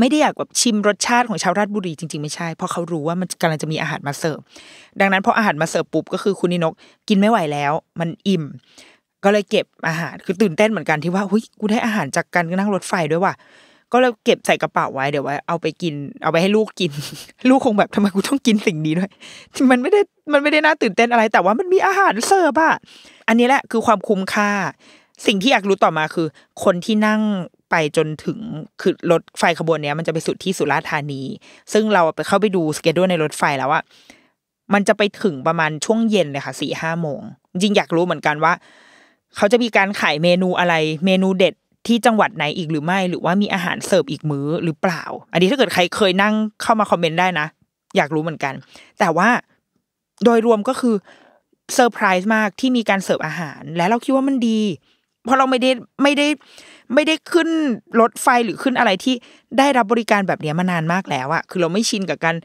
A: ไม่ได้อยากแบบชิมรสชาติของชาวราชบุรีจริงๆไม่ใช่เพราะเขารู้ว่ามันกำลังจะมีอาหารมาเสิร์ฟดังนั้นพออาหารมาเสิร์ฟปุ๊บก็คือ คุณนินกกินไม่ไหวแล้ว มันอิ่ม ก็เลยเก็บอาหารคือตื่นเต้นเหมือนกันที่ว่าเฮ้ยกูได้อาหารจากการนั่งรถไฟด้วยว่ะก็เลยเก็บใส่กระเป๋าไว้เดี๋ยวไว้เอาไปกินเอาไปให้ลูกกิน ลูกคงแบบทำไมกูต้องกินสิ่งนี้ด้วยมันไม่ได้มันไม่ได้น่าตื่นเต้นอะไร แต่ว่ามันมีอาหารเสิร์ฟอะอันนี้แหละคือความคุ้มค่า สิ่งที่อยากรู้ต่อมาคือ คนที่นั่งไปจนถึงคือ รถไฟขบวนเนี้ย มันจะไปสุดที่สุราษฎร์ธานี ซึ่งเราไปเข้าไปดู สเกดูในรถไฟแล้วว่ามันจะไปถึงประมาณช่วงเย็นเลยค่ะสี่ห้าโมงจริงอยากรู้เหมือนกันว่า เขาจะมีการขายเมนูอะไร เมนูเด็ดที่จังหวัดไหนอีกหรือไม่หรือว่ามีอาหารเสิร์ฟอีกมื้อหรือเปล่า อันนี้ถ้าเกิดใครเคยนั่งเข้ามาคอมเมนต์ได้นะ อยากรู้เหมือนกันแต่ว่าโดยรวมก็คือเซอร์ไพรส์มากที่มีการเสิร์ฟอาหาร และเราคิดว่ามันดีเพราะเราไม่ได้ไม่ได้ไม่ได้ขึ้นรถไฟหรือขึ้นอะไรที่ได้รับบริการแบบนี้มานานมากแล้วอะคือเราไม่ชินกับการ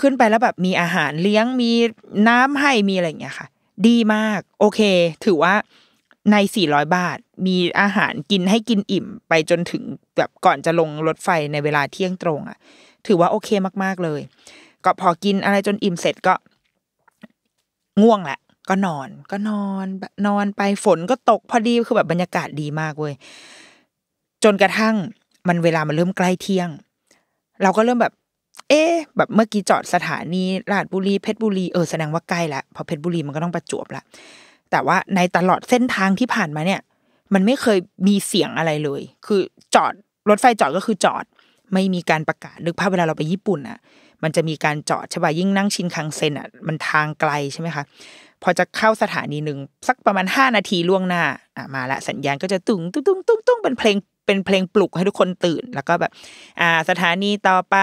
A: ขึ้นไปแล้วแบบมีอาหารเลี้ยงมีน้ำให้มีอะไรอย่างเงี้ยค่ะ ดีมาก โอเค ถือว่าใน400บาท มีอาหารกินให้กินอิ่ม ไปจนถึงแบบก่อนจะลงรถไฟในเวลาเที่ยงตรงอะะถือว่าโอเคมากๆเลย ก็พอกินอะไรจนอิ่มเสร็จก็ง่วงแหละ ก็นอนก็นอน นอนไปฝนก็ตกพอดีคือแบบบรรยากาศดีมากเว้ยจนกระทั่งมันเวลามันเริ่มใกล้เที่ยงเราก็เริ่มแบบเอ๊แบบเมื่อกี้จอดสถานีราชบุรีเพชรบุรีเออแสดงว่าใกล้ละพอเพชรบุรีมันก็ต้องประจวบละแต่ว่าในตลอดเส้นทางที่ผ่านมาเนี่ย มันไม่เคยมีเสียงอะไรเลย คือจอดรถไฟจอดก็คือจอดไม่มีการประกาศ นึกภาพเวลาเราไปญี่ปุ่นอ่ะ มันจะมีการจอดใช่ป่ะยิ่งนั่งชินคังเซ็นอ่ะมันทางไกลใช่ไหมคะพอจะเข้าสถานีหนึ่งสักประมาณห้านาทีล่วงหน้าอ่ะมาละสัญญาณก็จะตุ้งตุ้งตุ้งตุ้งเป็นเพลงเป็นเพลงปลุกให้ทุกคนตื่นแล้วก็แบบ อ่าสถานีต่อไป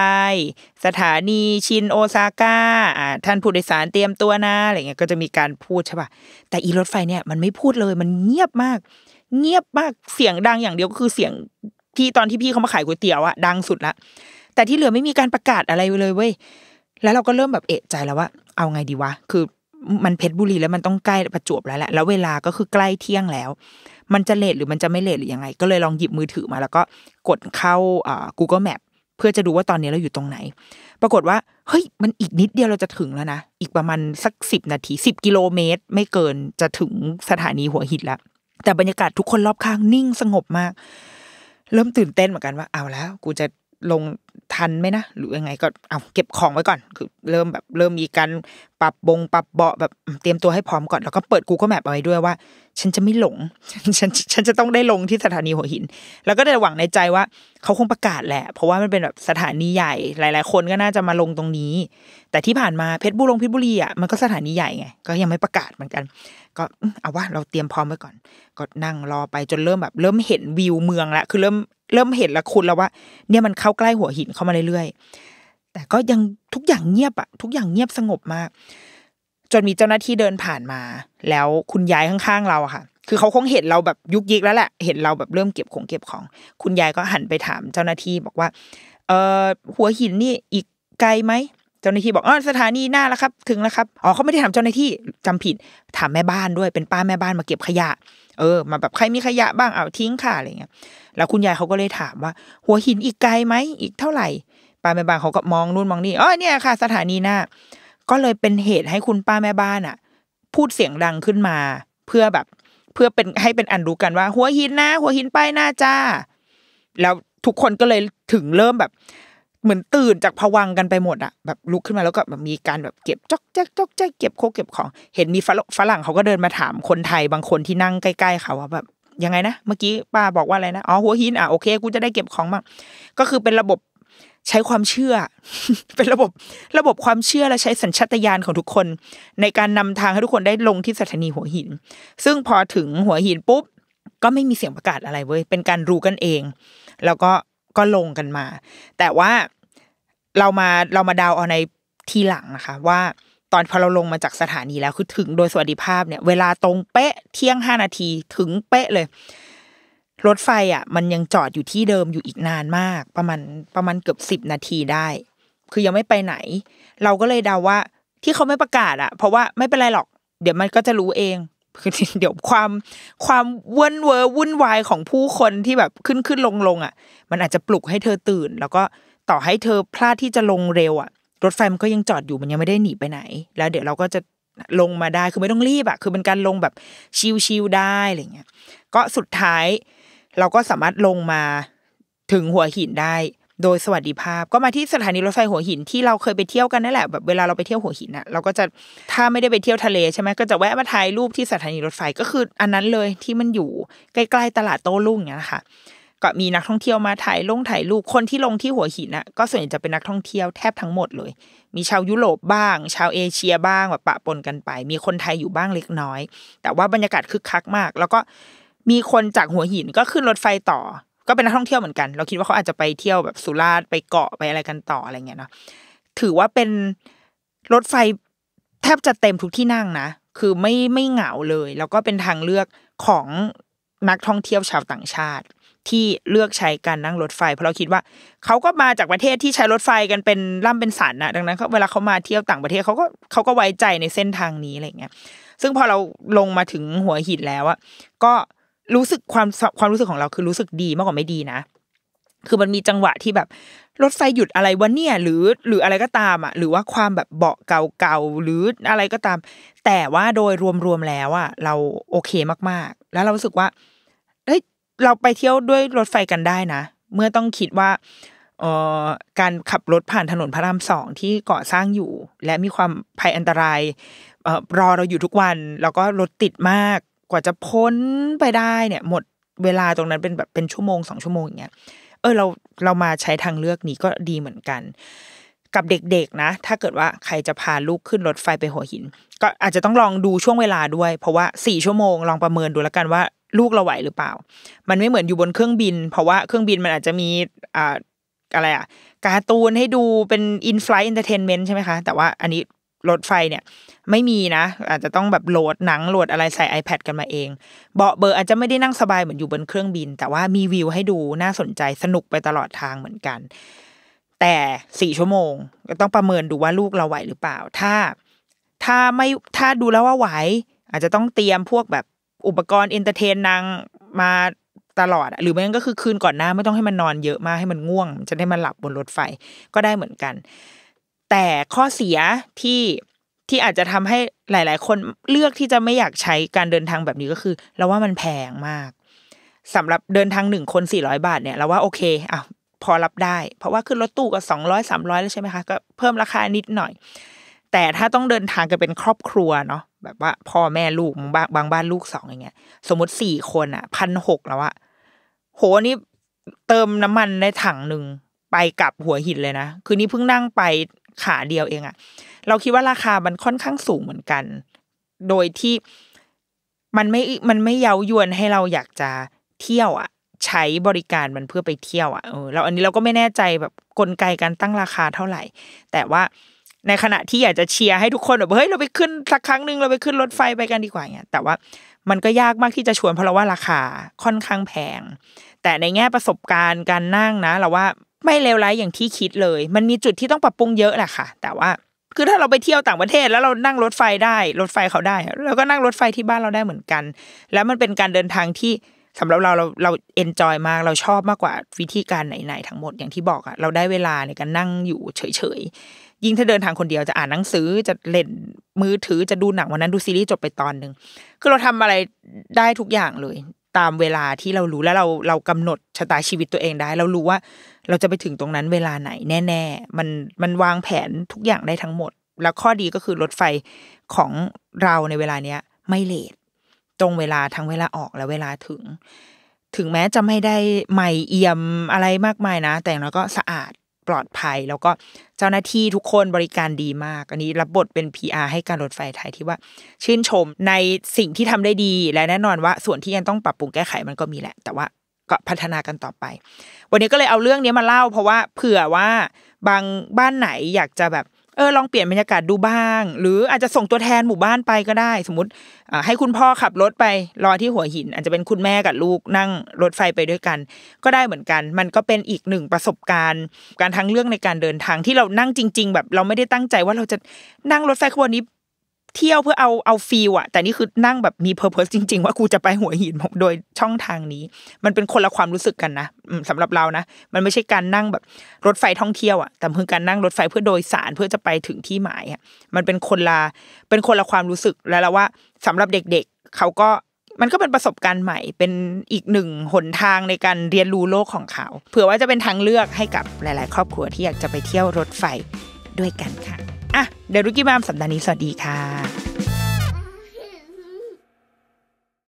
A: สถานีชินโอซาก้าอ่าท่านผู้โดยสารเตรียมตัวนะอะไรเงี้ยก็จะมีการพูดใช่ป่ะแต่อีรถไฟเนี่ยมันไม่พูดเลยมันเงียบมาก เงียบมากเสียงดังอย่างเดียวก็คือเสียงพี่ตอนที่พี่เขามาขายก๋วยเตี๋ยวอะดังสุดละ แต่ที่เหลือไม่มีการประกาศอะไรเลยเว้ยแล้วเราก็เริ่มแบบเอะใจแล้วว่าเอาไงดีวะ คือมันเพชรบุรีแล้วมันต้องใกล้ประจวบแล้วแหละแล้วเวลาก็คือใกล้เที่ยงแล้วมันจะเลทหรือมันจะไม่เลทหรือยังไง ก็เลยลองหยิบมือถือมา แล้วก็กดเข้า Google Map เพื่อจะดูว่าตอนนี้เราอยู่ตรงไหน ปรากฏว่าเฮ้ยมันอีกนิดเดียวเราจะถึงแล้วนะอีกประมาณสักสิบนาทีสิบกิโลเมตร ไม่เกินจะถึงสถานีหัวหินล้ว แต่บรรยากาศทุกคนรอบข้างนิ่งสงบมากเริ่มตื่นเต้นเหมือนกันว่าเอาแล้ว กูจะลงทันไหมนะหรือยังไงก็เอาเก็บของไว้ก่อนคือเริ่มแบบเริ่มมีการปรับบง ปรับเบาะแบบเตรียมตัวให้พร้อมก่อนแล้วก็เปิด Google Map เอาไว้ด้วยว่า ฉันจะไม่หลงฉันฉันจะต้องได้ลงที่สถานีหัวหิน แล้วก็ได้หวังในใจว่าเขาคงประกาศแหละเพราะว่ามันเป็นแบบสถานีใหญ่หลาย ๆ คนก็น่าจะมาลงตรงนี้ แต่ที่ผ่านมาเพชรบุรีพิบุรีอ่ะมันก็สถานีใหญ่ไงก็ยังไม่ประกาศเหมือนกัน ก็เอาว่าเราเตรียมพร้อมไว้ก่อนก็นั่งรอไปจนเริ่มแบบ เริ่มเห็นวิวเมืองละคือเริ่มเริ่มเห็นละคุณแล้วว่าเนี่ยมันเข้าใกล้หัวหินนเข้ามาเรื่อยๆ แต่ก็ยังทุกอย่างเงียบอะทุกอย่างเงียบสงบมากจนมีเจ้าหน้าที่เดินผ่านมา แล้วคุณยายข้างๆเราอะค่ะ คือเขาคงเห็นเราแบบยุกยิกแล้วแหละเห็นเราแบบเริ่มเก็บของเก็บของ คุณยายก็หันไปถามเจ้าหน้าที่บอกว่า เออหัวหินนี่อีกไกลไหม เจ้าหน้าที่บอกอ๋อสถานีหน้าแล้วครับ ถึงแล้วครับ อ๋อเขาไม่ได้ถามเจ้าหน้าที่จำผิดถามแม่บ้านด้วยเป็นป้าแม่บ้านมาเก็บขยะ เออ มาแบบใครมีขยะ บ้างเอาทิ้งค่ะอะไรเงี้ยแล้วคุณยายเขาก็เลยถามว่าหัวหินอีกไกลไหมอีกเท่าไหร่ป้าแม่บ้านเขาก็มองนู่นมองนี่อ๋อเนี่ยค่ะสถานีหน้าก็เลยเป็นเหตุให้คุณป้าแม่บ้านอ่ะ พูดเสียงดังขึ้นมา เพื่อแบบ เพื่อเป็นให้เป็นอันรู้กันว่าหัวหินนะหัวหินไปหน้าจ้า แล้วทุกคนก็เลยถึงเริ่มแบบ เหมือนตื่นจากผวังกันไปหมดอ่ะแบบลุกขึ้นมาแล้วก็แบบมีการแบบเก็บจอกแจ๊กจอกแจ๊กเก็บโคเก็บของเห็นมีฝรั่งเขาก็เดินมาถามคนไทยบางคนที่นั่งใกล้ๆเขาว่าแบบยังไงนะ เมื่อกี้ป้าบอกว่าอะไรนะ อ๋อหัวหินอ่ะโอเคกูจะได้เก็บของมาก็คือเป็นระบบใช้ความเชื่อ เป็นระบบระบบความเชื่อและใช้สัญชาตญาณของทุกคน ในการนำทางให้ทุกคนได้ลงที่สถานีหัวหิน ซึ่งพอถึงหัวหินปุ๊บก็ไม่มีเสียงประกาศอะไรเว้ยเป็นการรู้กันเองแล้วก็ก็ลงกันมาแต่ว่าเรามาเรามาดาวเอาในทีหลังนะคะว่าตอนพอเราลงมาจากสถานีแล้ว คือถึงโดยสวัสดิภาพเนี่ยเวลาตรงเป๊ะเที่ยงห้านาทีถึงเป๊ะเลย รถไฟอ่ะ มันยังจอดอยู่ที่เดิมอยู่อีกนานมาก ประมาณประมาณเกือบสิบนาทีได้ คือยังไม่ไปไหน เราก็เลยเดาว่า ที่เขาไม่ประกาศอ่ะเพราะว่าไม่เป็นไรหรอก เดี๋ยวมันก็จะรู้เอง คือเดี๋ยวความ ความวุ่นเวอวุ่นวายของผู้คนที่แบบขึ้นขึ้นลงลงอ่ะ มันอาจจะปลุกให้เธอตื่น แล้วก็ต่อให้เธอพลาดที่จะลงเร็วอ่ะรถไฟมันก็ยังจอดอยู่มันยังไม่ได้หนีไปไหน แล้วเดี๋ยวเราก็จะลงมาได้คือไม่ต้องรีบอะคือเป็นการลงแบบชิลๆได้อะไรเงี้ย ก็สุดท้าย เราก็สามารถลงมาถึงหัวหินได้ โดยสวัสดิภาพก็มาที่สถานีรถไฟหัวหินที่เราเคยไปเที่ยวกันนั่นแหละแบบเวลาเราไปเที่ยวหัวหินอะเราก็จะถ้าไม่ได้ไปเที่ยวทะเลใช่ไหมก็จะแวะมาถ่ายรูปที่สถานีรถไฟก็คือ อันนั้นเลยที่มันอยู่ใกล้ ๆ ตลาดโต้รุ่งเนี่ยนะคะก็มีนักท่องเที่ยวมาถ่ายลงถ่ายรูปคนที่ลงที่หัวหินน่ะก็ส่วนใหญ่จะเป็นนักท่องเที่ยวแทบทั้งหมดเลย มีชาวยุโรปบ้าง ชาวเอเชียบ้างแบบปะปนกันไป มีคนไทยอยู่บ้างเล็กน้อย แต่ว่าบรรยากาศคึกคักมาก แล้วก็มีคนจากหัวหินก็ขึ้นรถไฟต่อ ก็เป็นนักท่องเที่ยวเหมือนกัน เราคิดว่าเขาอาจจะไปเที่ยวแบบสุราษฎร์ไปเกาะไปอะไรกันต่ออะไรเงี้ยเนาะ ถือว่าเป็นรถไฟแทบจะเต็มทุกที่นั่งนะ คือไม่ไม่เหงาเลย แล้วก็เป็นทางเลือกของนักท่องเที่ยวชาวต่างชาติที่เลือกใช้การนั่งรถไฟเพราะเราคิดว่าเขาก็มาจากประเทศที่ใช้รถไฟกันเป็นล่ำเป็นสันนะดังนั้นเวลาเขามาเที่ยวต่างประเทศเขาก็เขาก็ไว้ใจในเส้นทางนี้อะไรเงี้ยซึ่งพอเราลงมาถึงหัวหินแล้วอะก็รู้สึกความความรู้สึกของเราคือรู้สึกดีมากกว่าไม่ดีนะ คือมันมีจังหวะที่แบบรถไฟหยุดอะไรวะเนี่ย หรือหรืออะไรก็ตามอ่ะ หรือว่าความแบบเบาะเก่าๆหรืออะไรก็ตาม แต่ว่าโดยรวมๆแล้วอ่ะเราโอเคมากๆ แล้วเรารู้สึกว่าเฮ้ยเราไปเที่ยวด้วยรถไฟกันได้นะเมื่อต้องคิดว่าออการขับรถผ่านถนนพระรามสองที่ก่อสร้างอยู่ และมีความภัยอันตรายออรอเราอยู่ทุกวันแล้วก็รถติดมากกว่าจะพ้นไปได้เนี่ย หมดเวลาตรงนั้นเป็นแบบเป็นชั่วโมงสองชั่วโมงอย่างเงี้ยเออเราเรามาใช้ทางเลือกนี้ก็ดีเหมือนกัน กับเด็กๆนะถ้าเกิดว่าใครจะพาลูกขึ้นรถไฟไปหัวหิน ก็อาจจะต้องลองดูช่วงเวลาด้วย เพราะว่าสี่ชั่วโมงลองประเมินดูแล้วกันว่าลูกเราไหวหรือเปล่า มันไม่เหมือนอยู่บนเครื่องบิน เพราะว่าเครื่องบินมันอาจจะมี อ่า อะไรอ่ะ การ์ตูนให้ดูเป็นอินฟลายเอนเตอร์เทนเมนต์ใช่ไหมคะ แต่ว่าอันนี้รถไฟเนี่ยไม่มีนะ อาจจะต้องแบบโหลดหนังโหลดอะไรใส่ iPad กันมาเอง เบาะเบอร์อาจจะไม่ได้นั่งสบายเหมือนอยู่บนเครื่องบิน แต่ว่ามีวิวให้ดูน่าสนใจสนุกไปตลอดทางเหมือนกัน แต่สี่ชั่วโมงก็ต้องประเมินดูว่าลูกเราไหวหรือเปล่า ถ้าถ้าไม่ถ้าดูแล้วว่าไหวอาจจะต้องเตรียมพวกแบบอุปกรณ์เอนเตอร์เทนนางมาตลอด หรือไม่งั้นก็คือคืนก่อนหน้าไม่ต้องให้มันนอนเยอะมาก ให้มันง่วง จะได้มันหลับบนรถไฟก็ได้เหมือนกัน แต่ข้อเสียที่ที่อาจจะทำให้หลาย ๆ คนเลือกที่จะไม่อยากใช้การเดินทางแบบนี้ก็คือเราว่ามันแพงมาก สำหรับเดินทางหนึ่งคนสี่ร้อยบาทเนี่ยเราว่าโอเคอ่ะพอรับได้ เพราะว่าขึ้นรถตู้ก็สองร้อยสามร้อยแล้วใช่ไหมคะก็เพิ่มราคานิดหน่อย แต่ถ้าต้องเดินทางกันเป็นครอบครัวเนาะแบบว่าพ่อแม่ลูกบางบางบ้านลูกสองอย่างเงี้ย สมมติสี่คนอ่ะพันหกแล้วอะโหนี่เติมน้ำมันในถังหนึ่งไปกับหัวหินเลยนะ คือนี่เพิ่งนั่งไปขาเดียวเองอะเราคิดว่าราคามันค่อนข้างสูงเหมือนกัน โดยที่มันไม่มันไม่เย้ายวนให้เราอยากจะเที่ยวอะใช้บริการมันเพื่อไปเที่ยวอะ่ะเออเราอันนี้เราก็ไม่แน่ใจแบบกลไกการตั้งราคาเท่าไหร่ แต่ว่าในขณะที่อยากจะเชียร์ให้ทุกคนแบบเฮ้ยเราไปขึ้นสักครั้งหนึ่งเราไปขึ้นรถไฟไปกันดีกว่าเนี่ยแต่ว่ามันก็ยากมากที่จะชวนเพราะว่าราคาค่อนข้างแพง แต่ในแง่ประสบการณ์การนั่งนะ เราว่าไม่เลวร้ายอย่างที่คิดเลย มันมีจุดที่ต้องปรับปรุงเยอะแหละค่ะ แต่ว่าคือถ้าเราไปเที่ยวต่างประเทศ แล้วเรานั่งรถไฟได้รถไฟเขาได้เราก็นั่งรถไฟที่บ้านเราได้เหมือนกัน แล้วมันเป็นการเดินทางที่สำหรับเราเราเราเอนจอยมากเราชอบมากกว่าวิธีการไหนๆทั้งหมดอย่างที่บอกอะเราได้เวลาในการนั่งอยู่เฉยยิ่งถ้าเดินทางคนเดียวจะอ่านหนังสือจะเล่นมือถือจะดูหนังวันนั้น ดูซีรีส์จบไปตอนหนึ่งคือเราทำอะไรได้ทุกอย่างเลย ตามเวลาที่เรารู้แล้วเราเรากำหนดชะตาชีวิตตัวเองได้ เรารู้ว่าเราจะไปถึงตรงนั้นเวลาไหนแน่ๆ มันมันวางแผนทุกอย่างได้ทั้งหมด แล้วข้อดีก็คือรถไฟของเราในเวลาเนี้ย ไม่เลทตรงเวลาทั้งเวลาออกและเวลาถึง ถึงแม้จะไม่ได้ใหม่เอี่ยมอะไรมากมายนะ แต่เราก็สะอาดปลอดภัยแล้วก็เจ้าหน้าที่ทุกคนบริการดีมาก อันนี้รับบทเป็น PR ให้การรถไฟไทยที่ว่าชื่นชมในสิ่งที่ทำได้ดีและแน่นอน ว่า ส่วนที่ยังต้องปรับปรุงแก้ไขมันก็มีแหละแต่ว่าก็พัฒนากันต่อไป วันนี้ก็เลยเอาเรื่องนี้มาเล่า เพราะว่าเผื่อว่าบางบ้านไหนอยากจะแบบเออลองเปลี่ยนบรรยากาศดูบ้าง หรืออาจจะส่งตัวแทนหมู่บ้านไปก็ได้ สมมติให้คุณพ่อขับรถไปรอที่หัวหิน อาจจะเป็นคุณแม่กับลูกนั่งรถไฟไปด้วยกัน ก็ได้เหมือนกัน มันก็เป็นอีกหนึ่งประสบการณ์การทั้งเรื่องในการเดินทางที่เรานั่งจริง ๆ แบบเราไม่ได้ตั้งใจว่าเราจะนั่งรถไฟขบวนนี้เที่ยวเพื่อเอาเอาฟีลอะแต่นี่คือนั่งแบบมีเพอร์เพสจริง ๆ ว่ากูจะไปหัวหินโดยช่องทางนี้ มันเป็นคนละความรู้สึกกันนะสำหรับเรานะมันไม่ใช่การนั่งแบบรถไฟท่องเที่ยวอะแต่เิือการนั่งรถไฟเพื่อโดยสารเพื่อจะไปถึงที่หมายอะมันเป็นคนละเป็นคนละความรู้สึกแล้วละว่าสำหรับเด็กๆ เขาก็มันก็เป็นประสบการณ์ใหม่เป็นอีกหนึ่งหนทางในการเรียนรู้โลกของเขา เผื่อว่าจะเป็นทางเลือกให้กับหลาย ๆ ครอบครัวที่อยากจะไปเที่ยวรถไฟด้วยกันค่ะอ่ะเดรุกี้บามสัปดาห์นี้สวัสดีค่ะ